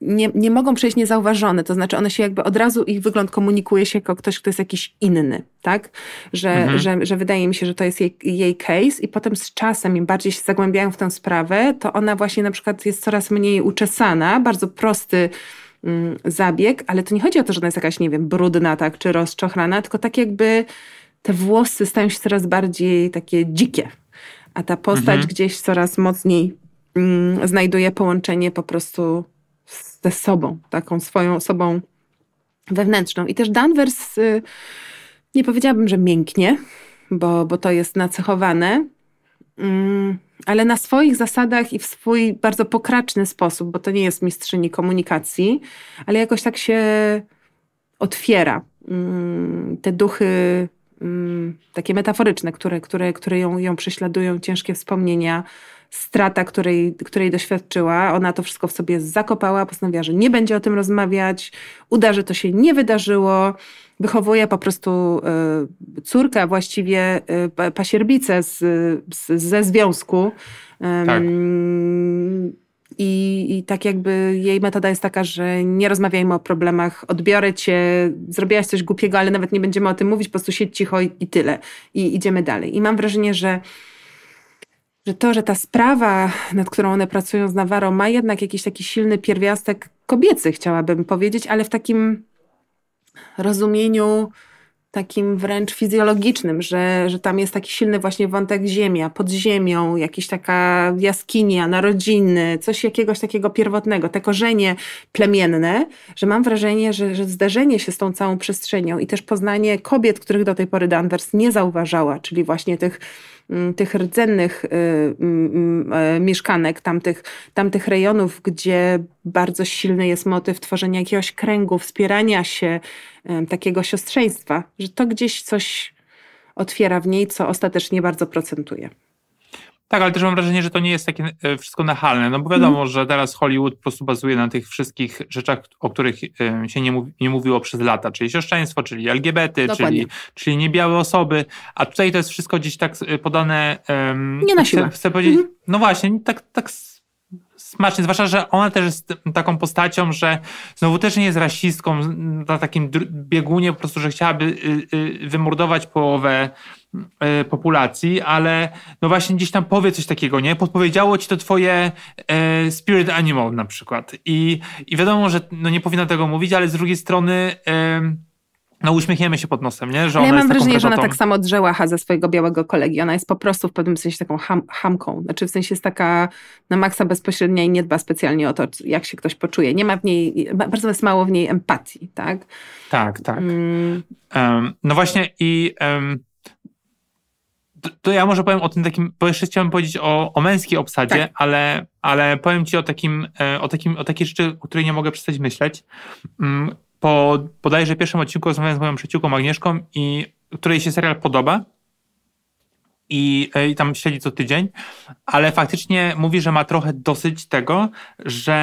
nie, nie mogą przejść niezauważone, to znaczy one się jakby od razu ich wygląd komunikuje się jako ktoś, kto jest jakiś inny, tak? Że, mhm. że, że wydaje mi się, że to jest jej, jej case i potem z czasem, im bardziej się zagłębiają w tę sprawę, to ona właśnie na przykład jest coraz mniej uczesana, bardzo prosty mm, zabieg, ale to nie chodzi o to, że ona jest jakaś, nie wiem, brudna, tak, czy rozczochrana, tylko tak jakby te włosy stają się coraz bardziej takie dzikie, a ta postać mhm. gdzieś coraz mocniej mm, znajduje połączenie po prostu ze sobą, taką swoją sobą wewnętrzną. I też Danvers, y, nie powiedziałabym, że mięknie, bo, bo to jest nacechowane, mm, ale na swoich zasadach i w swój bardzo pokraczny sposób, bo to nie jest mistrzyni komunikacji, ale jakoś tak się otwiera. Mm, te duchy mm, takie metaforyczne, które, które, które ją, ją prześladują, ciężkie wspomnienia, strata, której, której doświadczyła. Ona to wszystko w sobie zakopała, postanowiła, że nie będzie o tym rozmawiać, uda, że to się nie wydarzyło. Wychowuje po prostu y, córkę, właściwie y, e, pasierbicę z, z, ze związku. Tak. i, I, tak jakby jej metoda jest taka, że nie rozmawiajmy o problemach, odbiorę cię, zrobiłaś coś głupiego, ale nawet nie będziemy o tym mówić, po prostu siedź cicho i, i tyle. I idziemy dalej. I mam wrażenie, że że to, że ta sprawa, nad którą one pracują z Nawarą, ma jednak jakiś taki silny pierwiastek kobiecy, chciałabym powiedzieć, ale w takim rozumieniu takim wręcz fizjologicznym, że, że tam jest taki silny właśnie wątek ziemia, pod ziemią, jakaś taka jaskinia, narodziny, coś jakiegoś takiego pierwotnego, te korzenie plemienne, że mam wrażenie, że, że zderzenie się z tą całą przestrzenią i też poznanie kobiet, których do tej pory Danvers nie zauważała, czyli właśnie tych Mm, tych rdzennych y, mm, mm, e, mieszkanek, tamtych, tamtych rejonów, gdzie bardzo silny jest motyw tworzenia jakiegoś kręgu, wspierania się, y, takiego siostrzeństwa, że to gdzieś coś otwiera w niej, co ostatecznie bardzo procentuje. Tak, ale też mam wrażenie, że to nie jest takie e, wszystko nachalne, no bo wiadomo, mm. że teraz Hollywood po prostu bazuje na tych wszystkich rzeczach, o których e, się nie, mówi, nie mówiło przez lata, czyli siostrzeństwo, czyli LGBT, czyli, czyli niebiałe osoby, a tutaj to jest wszystko gdzieś tak e, podane... Um, nie na siłę. Chcę, chcę powiedzieć, mm no właśnie, tak, tak smacznie, zwłaszcza, że ona też jest taką postacią, że znowu też nie jest rasistką na takim biegunie po prostu, że chciałaby y, y, wymordować połowę E, populacji, ale no właśnie gdzieś tam powie coś takiego, nie? Podpowiedziało ci to twoje e, spirit animal na przykład. I, i wiadomo, że no nie powinna tego mówić, ale z drugiej strony e, no uśmiechniemy się pod nosem, nie? Że ona ja mam wrażenie, że ona tak samo drzeła ze swojego białego kolegi. Ona jest po prostu w pewnym sensie taką ham, hamką. Znaczy w sensie jest taka na maksa bezpośrednia i nie dba specjalnie o to, jak się ktoś poczuje. Nie ma w niej, bardzo jest mało w niej empatii, tak? Tak, tak. Mm. Um, no właśnie i... Um, to, ja może powiem o tym takim, bo jeszcze chciałem powiedzieć o, o męskiej obsadzie, tak. ale, ale powiem ci o takim, e, o takim, o takiej rzeczy, o której nie mogę przestać myśleć. Mm, po bodajże pierwszym odcinku rozmawiałem z moją przyjaciółką Agnieszką i której się serial podoba i, e, i tam śledzi co tydzień, ale faktycznie mówi, że ma trochę dosyć tego, że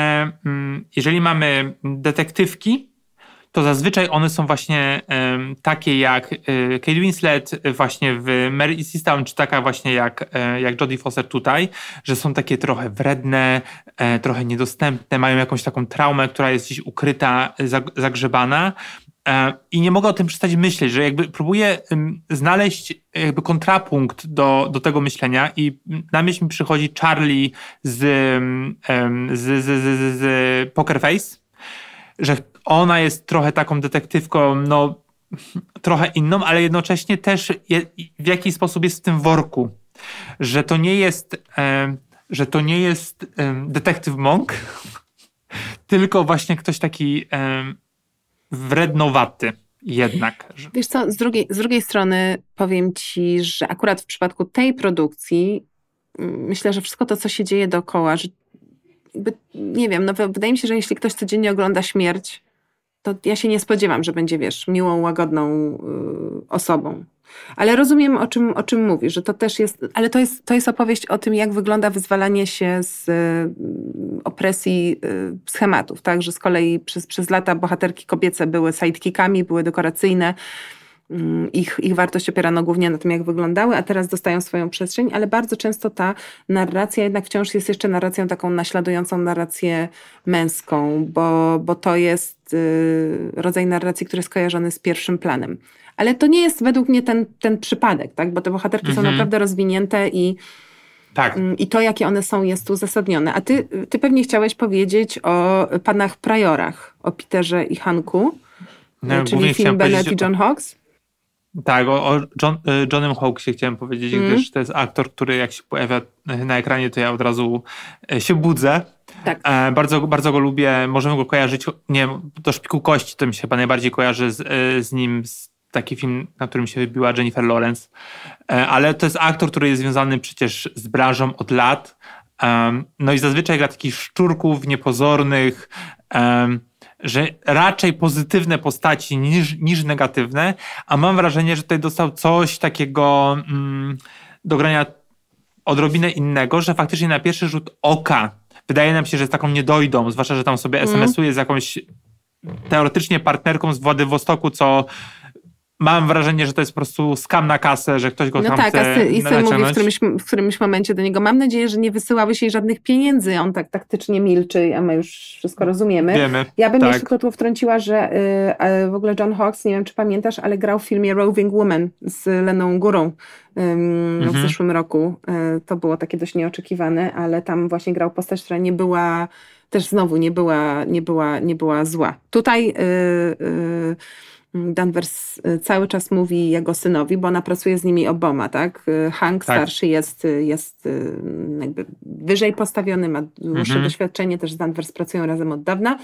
mm, jeżeli mamy detektywki, to zazwyczaj one są właśnie um, takie jak um, Kate Winslet e, właśnie w Mary i czy taka właśnie jak, um, jak Jodie Foster tutaj, że są takie trochę wredne, um, trochę niedostępne, mają jakąś taką traumę, która jest gdzieś ukryta, zagrzebana. I nie mogę o tym przestać myśleć, że jakby próbuję znaleźć jakby kontrapunkt do, do tego myślenia i na myśl mi przychodzi Charlie z, z, z, z, z Poker Face, że ona jest trochę taką detektywką, no trochę inną, ale jednocześnie też je, w jakiś sposób jest w tym worku, że to nie jest, e, że to nie jest e, detektyw Monk, tylko właśnie ktoś taki e, wrednowaty jednak. Wiesz co, z drugiej, z drugiej strony powiem ci, że akurat w przypadku tej produkcji myślę, że wszystko to, co się dzieje dookoła, że jakby, nie wiem, no wydaje mi się, że jeśli ktoś codziennie ogląda śmierć, to ja się nie spodziewam, że będzie, wiesz, miłą, łagodną y, osobą. Ale rozumiem, o czym, o czym mówisz, że to też jest, ale to jest, to jest opowieść o tym, jak wygląda wyzwalanie się z y, opresji y, schematów, tak, że z kolei przez, przez lata bohaterki kobiece były sidekickami, były dekoracyjne, Mm, ich, ich wartość opierano głównie na tym, jak wyglądały, a teraz dostają swoją przestrzeń, ale bardzo często ta narracja jednak wciąż jest jeszcze narracją taką naśladującą narrację męską, bo, bo to jest y, rodzaj narracji, który jest kojarzony z pierwszym planem. Ale to nie jest według mnie ten, ten przypadek, tak? bo te bohaterki mhm. są naprawdę rozwinięte i, tak. Mm, I to, jakie one są, jest uzasadnione. A ty, ty pewnie chciałeś powiedzieć o panach Priorach, o Peterze i Hanku, no, czyli film Bennett i John Hawks. Tak, o, o John, e, Johnem Hawksie chciałem powiedzieć, mm. gdyż to jest aktor, który jak się pojawia na ekranie, to ja od razu e, się budzę. Tak. E, bardzo, bardzo go lubię, możemy go kojarzyć, nie do Szpiku Kości to mi się chyba najbardziej kojarzy z, e, z nim, z taki film, na którym się wybiła Jennifer Lawrence. E, ale to jest aktor, który jest związany przecież z branżą od lat. no i zazwyczaj gra takich szczurków niepozornych, że raczej pozytywne postaci niż, niż negatywne, a mam wrażenie, że tutaj dostał coś takiego mm, do grania odrobinę innego, że faktycznie na pierwszy rzut oka wydaje nam się, że z taką nie dojdą, zwłaszcza, że tam sobie mm. sms z jakąś teoretycznie partnerką z Władywostoku, co mam wrażenie, że to jest po prostu skam na kasę, że ktoś go no tam tak, chce i sobie mówi w którymś, w którymś momencie do niego, mam nadzieję, że nie wysyłałeś jej żadnych pieniędzy. On tak taktycznie milczy, a my już wszystko rozumiemy. Wiemy, ja bym tak. jeszcze tylko tu wtrąciła, że y, w ogóle John Hawks, nie wiem czy pamiętasz, ale grał w filmie Roving Woman z Leną Górą y, mhm. w zeszłym roku. Y, to było takie dość nieoczekiwane, ale tam właśnie grał postać, która nie była też znowu nie była, nie była, nie była zła. Tutaj y, y, Danvers e, cały czas mówi jego synowi, bo ona pracuje z nimi oboma, tak? E, Hank tak. starszy jest, e, jest jakby wyżej postawiony, ma dłuższe mhm. doświadczenie, też z Danvers pracują razem od dawna.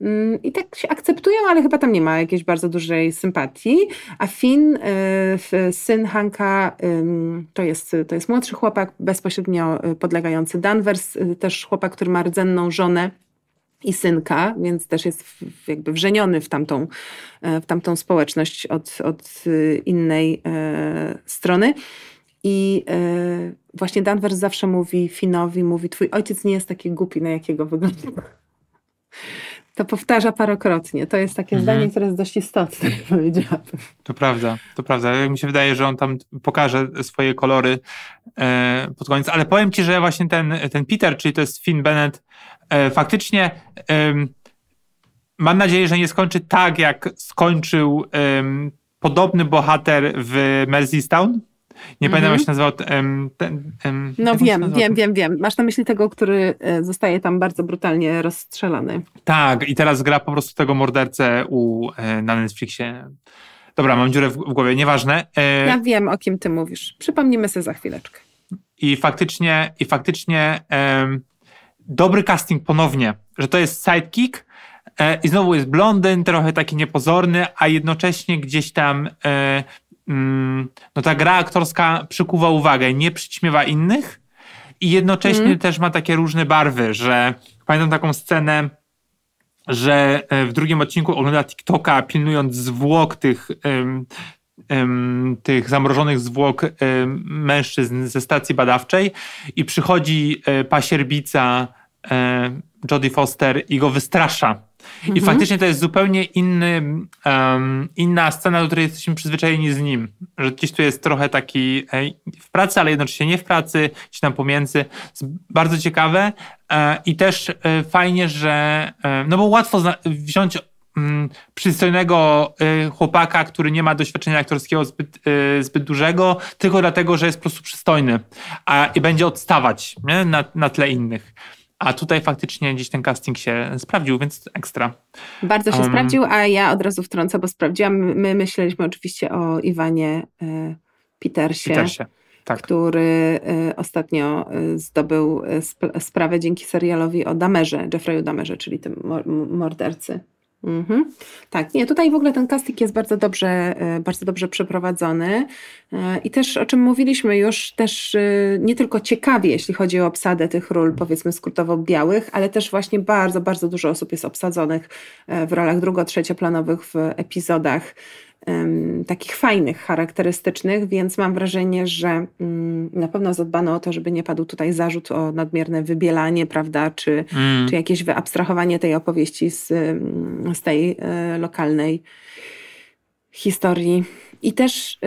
Mm, I tak się akceptują, ale chyba tam nie ma jakiejś bardzo dużej sympatii. A Finn, syn Hanka, to jest, to jest młodszy chłopak, bezpośrednio podlegający Danvers, też chłopak, który ma rdzenną żonę i synka, więc też jest jakby wrzeniony w tamtą, e, w tamtą społeczność od, od e, innej e, strony. I właśnie Danvers zawsze mówi Finowi, mówi twój ojciec nie jest taki głupi, na jakiego wygląda to powtarza parokrotnie. To jest takie mhm. zdanie, które jest dość istotne, powiedziałabym. To prawda, to prawda. Mi się wydaje, że on tam pokaże swoje kolory e, pod koniec. Ale powiem ci, że właśnie ten, ten Peter, czyli to jest Finn Bennett, e, faktycznie e, mam nadzieję, że nie skończy tak, jak skończył podobny bohater w Merseystone, nie mhm. pamiętam, jak mhm. się nazywał. ten, no wiem, wiem, wiem, wiem. Masz na myśli tego, który e, zostaje tam bardzo brutalnie rozstrzelany. Tak, i teraz gra po prostu tego mordercę u, e, na Netflixie. Dobra, mam dziurę w, w głowie, nieważne. E, ja wiem, o kim ty mówisz. Przypomnimy sobie za chwileczkę. I faktycznie, i faktycznie um, dobry casting ponownie, że to jest sidekick, i znowu jest blondyn, trochę taki niepozorny, a jednocześnie gdzieś tam Mm, no ta gra aktorska przykuwa uwagę, nie przyćmiewa innych i jednocześnie mm. też ma takie różne barwy, że pamiętam taką scenę, że e, w drugim odcinku ogląda TikToka pilnując zwłok tych, um, um, tych zamrożonych zwłok um, mężczyzn ze stacji badawczej i przychodzi e, pasierbica Jodie Foster i go wystrasza i mhm. faktycznie to jest zupełnie inny, um, inna scena, do której jesteśmy przyzwyczajeni z nim. Że gdzieś tu jest trochę taki ej, w pracy, ale jednocześnie nie w pracy, gdzieś tam pomiędzy. Bardzo ciekawe e, i też e, fajnie, że e, no bo łatwo wziąć m, mm, przystojnego e, chłopaka, który nie ma doświadczenia aktorskiego zbyt, e, zbyt dużego, tylko dlatego, że jest po prostu przystojny a, i będzie odstawać nie? Na, na tle innych. A tutaj faktycznie gdzieś ten casting się sprawdził, więc ekstra. Bardzo się um, sprawdził, a ja od razu wtrącę, bo sprawdziłam. My myśleliśmy oczywiście o Iwanie y, Petersie. Petersie. Tak. który y, ostatnio y, zdobył y, sprawę dzięki serialowi o Damerze, Jeffrey'u Damerze, czyli tym mordercy Mhm. Tak, nie, tutaj w ogóle ten casting jest bardzo dobrze, e, bardzo dobrze przeprowadzony e, i też o czym mówiliśmy już, też e, nie tylko ciekawie, jeśli chodzi o obsadę tych ról, powiedzmy skrótowo białych, ale też właśnie bardzo, bardzo dużo osób jest obsadzonych w rolach drugo-trzecioplanowych w epizodach takich fajnych, charakterystycznych, więc mam wrażenie, że mm, na pewno zadbano o to, żeby nie padł tutaj zarzut o nadmierne wybielanie, prawda, czy, mm. czy jakieś wyabstrahowanie tej opowieści z, z tej e, lokalnej historii. I też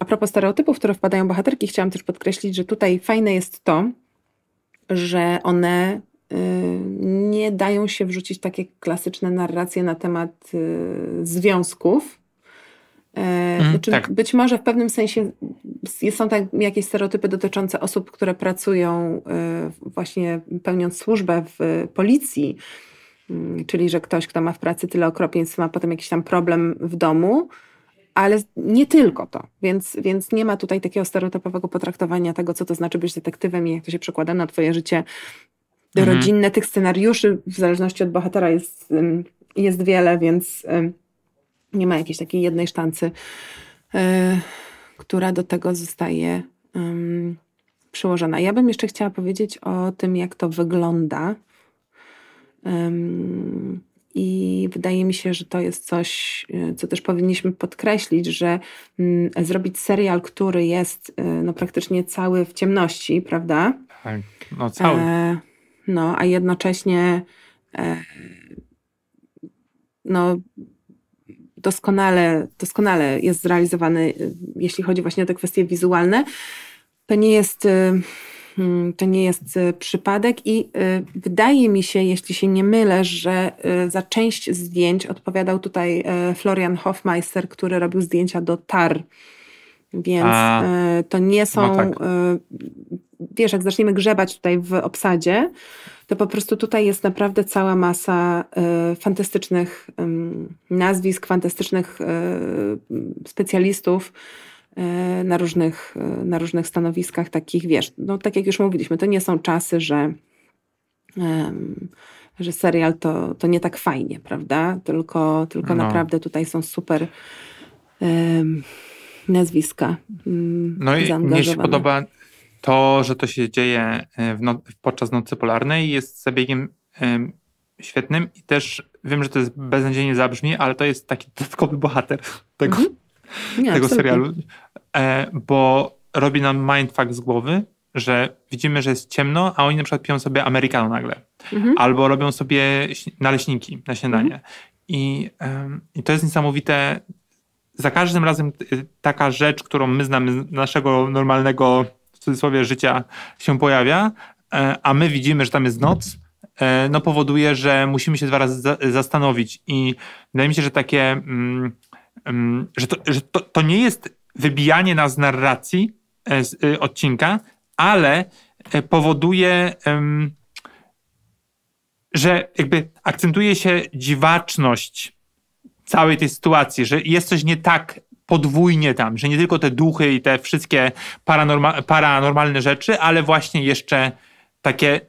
a propos stereotypów, które wpadają bohaterki, chciałam też podkreślić, że tutaj fajne jest to, że one nie dają się wrzucić takie klasyczne narracje na temat y, związków. E, mm, znaczy, tak. Być może w pewnym sensie są tak jakieś stereotypy dotyczące osób, które pracują y, właśnie pełniąc służbę w policji, mm, czyli że ktoś, kto ma w pracy tyle okropieństw, ma potem jakiś tam problem w domu, ale nie tylko to, więc, więc nie ma tutaj takiego stereotypowego potraktowania tego, co to znaczy być detektywem i jak to się przekłada na twoje życie mhm. rodzinne. Tych scenariuszy w zależności od bohatera jest, jest wiele, więc nie ma jakiejś takiej jednej sztancy, e, która do tego zostaje przyłożona. Ja bym jeszcze chciała powiedzieć o tym, jak to wygląda. I wydaje mi się, że to jest coś, e, co też powinniśmy podkreślić, że mm, zrobić serial, który jest e, no, praktycznie cały w ciemności, prawda? Tak, no cały. E no, a jednocześnie e, no, doskonale, doskonale jest zrealizowany, jeśli chodzi właśnie o te kwestie wizualne. To nie jest, y, hmm, to nie jest y, przypadek i y, wydaje mi się, jeśli się nie mylę, że za część zdjęć odpowiadał tutaj e, Florian Hofmeister, który robił zdjęcia do TAR więc A, e, to nie no są. No tak. E, wiesz, jak zaczniemy grzebać tutaj w obsadzie, to po prostu tutaj jest naprawdę cała masa e, fantastycznych nazwisk, fantastycznych specjalistów na różnych, na różnych stanowiskach takich, wiesz, no tak jak już mówiliśmy, to nie są czasy, że że serial to, to nie tak fajnie, prawda? Tylko, tylko no. naprawdę tutaj są super um, nazwiska. Mm, no i mnie się podoba to, że to się dzieje e, no podczas nocy polarnej, jest zabiegiem um, świetnym i też wiem, że to jest beznadziejnie zabrzmi, ale to jest taki dodatkowy bohater tego, mm -hmm. Nie, tego serialu, e, bo robi nam mindfuck z głowy, że widzimy, że jest ciemno, a oni na przykład piją sobie americano nagle. Mm -hmm. Albo robią sobie naleśniki na śniadanie. Mm -hmm. I, um, I to jest niesamowite, za każdym razem y, taka rzecz, którą my znamy z naszego normalnego, w cudzysłowie, życia się pojawia, e, a my widzimy, że tam jest noc, e, no powoduje, że musimy się dwa razy zastanowić. I wydaje mi się, że takie, mm, mm, że, to, że to, to, nie jest wybijanie nas z narracji e, z, y, odcinka, ale powoduje, że jakby akcentuje się dziwaczność całej tej sytuacji, że jest coś nie tak podwójnie tam, że nie tylko te duchy i te wszystkie paranormalne rzeczy, ale właśnie jeszcze takie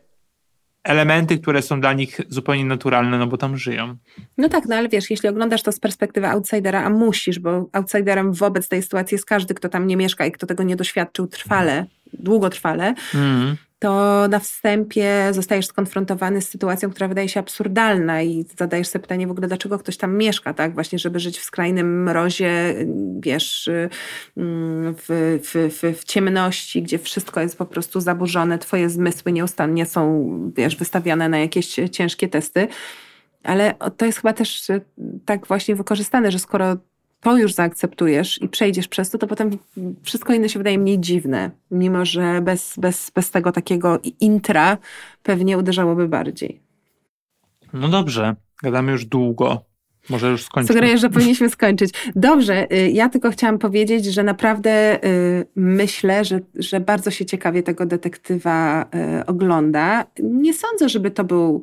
elementy, które są dla nich zupełnie naturalne, no bo tam żyją. No tak, no ale wiesz, jeśli oglądasz to z perspektywy outsidera, a musisz, bo outsiderem wobec tej sytuacji jest każdy, kto tam nie mieszka i kto tego nie doświadczył trwale, długotrwale, mm to na wstępie zostajesz skonfrontowany z sytuacją, która wydaje się absurdalna i zadajesz sobie pytanie w ogóle, dlaczego ktoś tam mieszka, tak? Właśnie, żeby żyć w skrajnym mrozie, wiesz, mm, w, w, w, w ciemności, gdzie wszystko jest po prostu zaburzone, twoje zmysły nieustannie są, wiesz, wystawiane na jakieś ciężkie testy. Ale to jest chyba też tak właśnie wykorzystane, że skoro to już zaakceptujesz i przejdziesz przez to, to potem wszystko inne się wydaje mniej dziwne, mimo że bez, bez, bez tego takiego intra pewnie uderzałoby bardziej. No dobrze, gadamy już długo. Może już skończymy. Sugeruję, że powinniśmy skończyć. Dobrze, y, ja tylko chciałam powiedzieć, że naprawdę y, myślę, że, że bardzo się ciekawie tego detektywa y, ogląda. Nie sądzę, żeby to był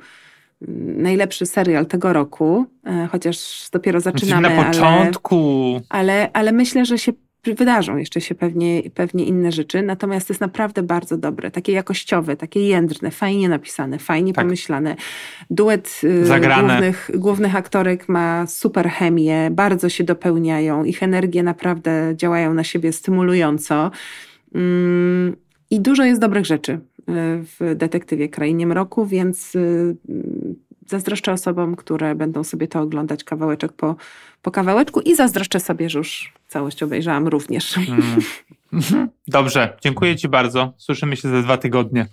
najlepszy serial tego roku, e, chociaż dopiero no, zaczynamy. na początku. Ale, ale, ale myślę, że się wydarzą jeszcze się pewnie, pewnie inne rzeczy, natomiast jest naprawdę bardzo dobre, takie jakościowe, takie jędrne, fajnie napisane, fajnie tak. pomyślane. Duet y, głównych, głównych aktorek ma super chemię, bardzo się dopełniają, ich energie naprawdę działają na siebie stymulująco. Mm, I dużo jest dobrych rzeczy y, w Detektywie Krainie Mroku, więc y, zazdroszczę osobom, które będą sobie to oglądać kawałeczek po, po kawałeczku i zazdroszczę sobie, że już całość obejrzałam również. Mm. Dobrze, dziękuję Ci bardzo. Słyszymy się za dwa tygodnie.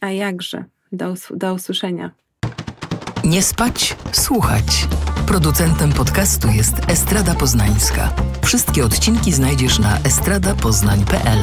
A jakże. Do, us do usłyszenia. Nie spać, słuchać. Producentem podcastu jest Estrada Poznańska. Wszystkie odcinki znajdziesz na estradapoznań.pl.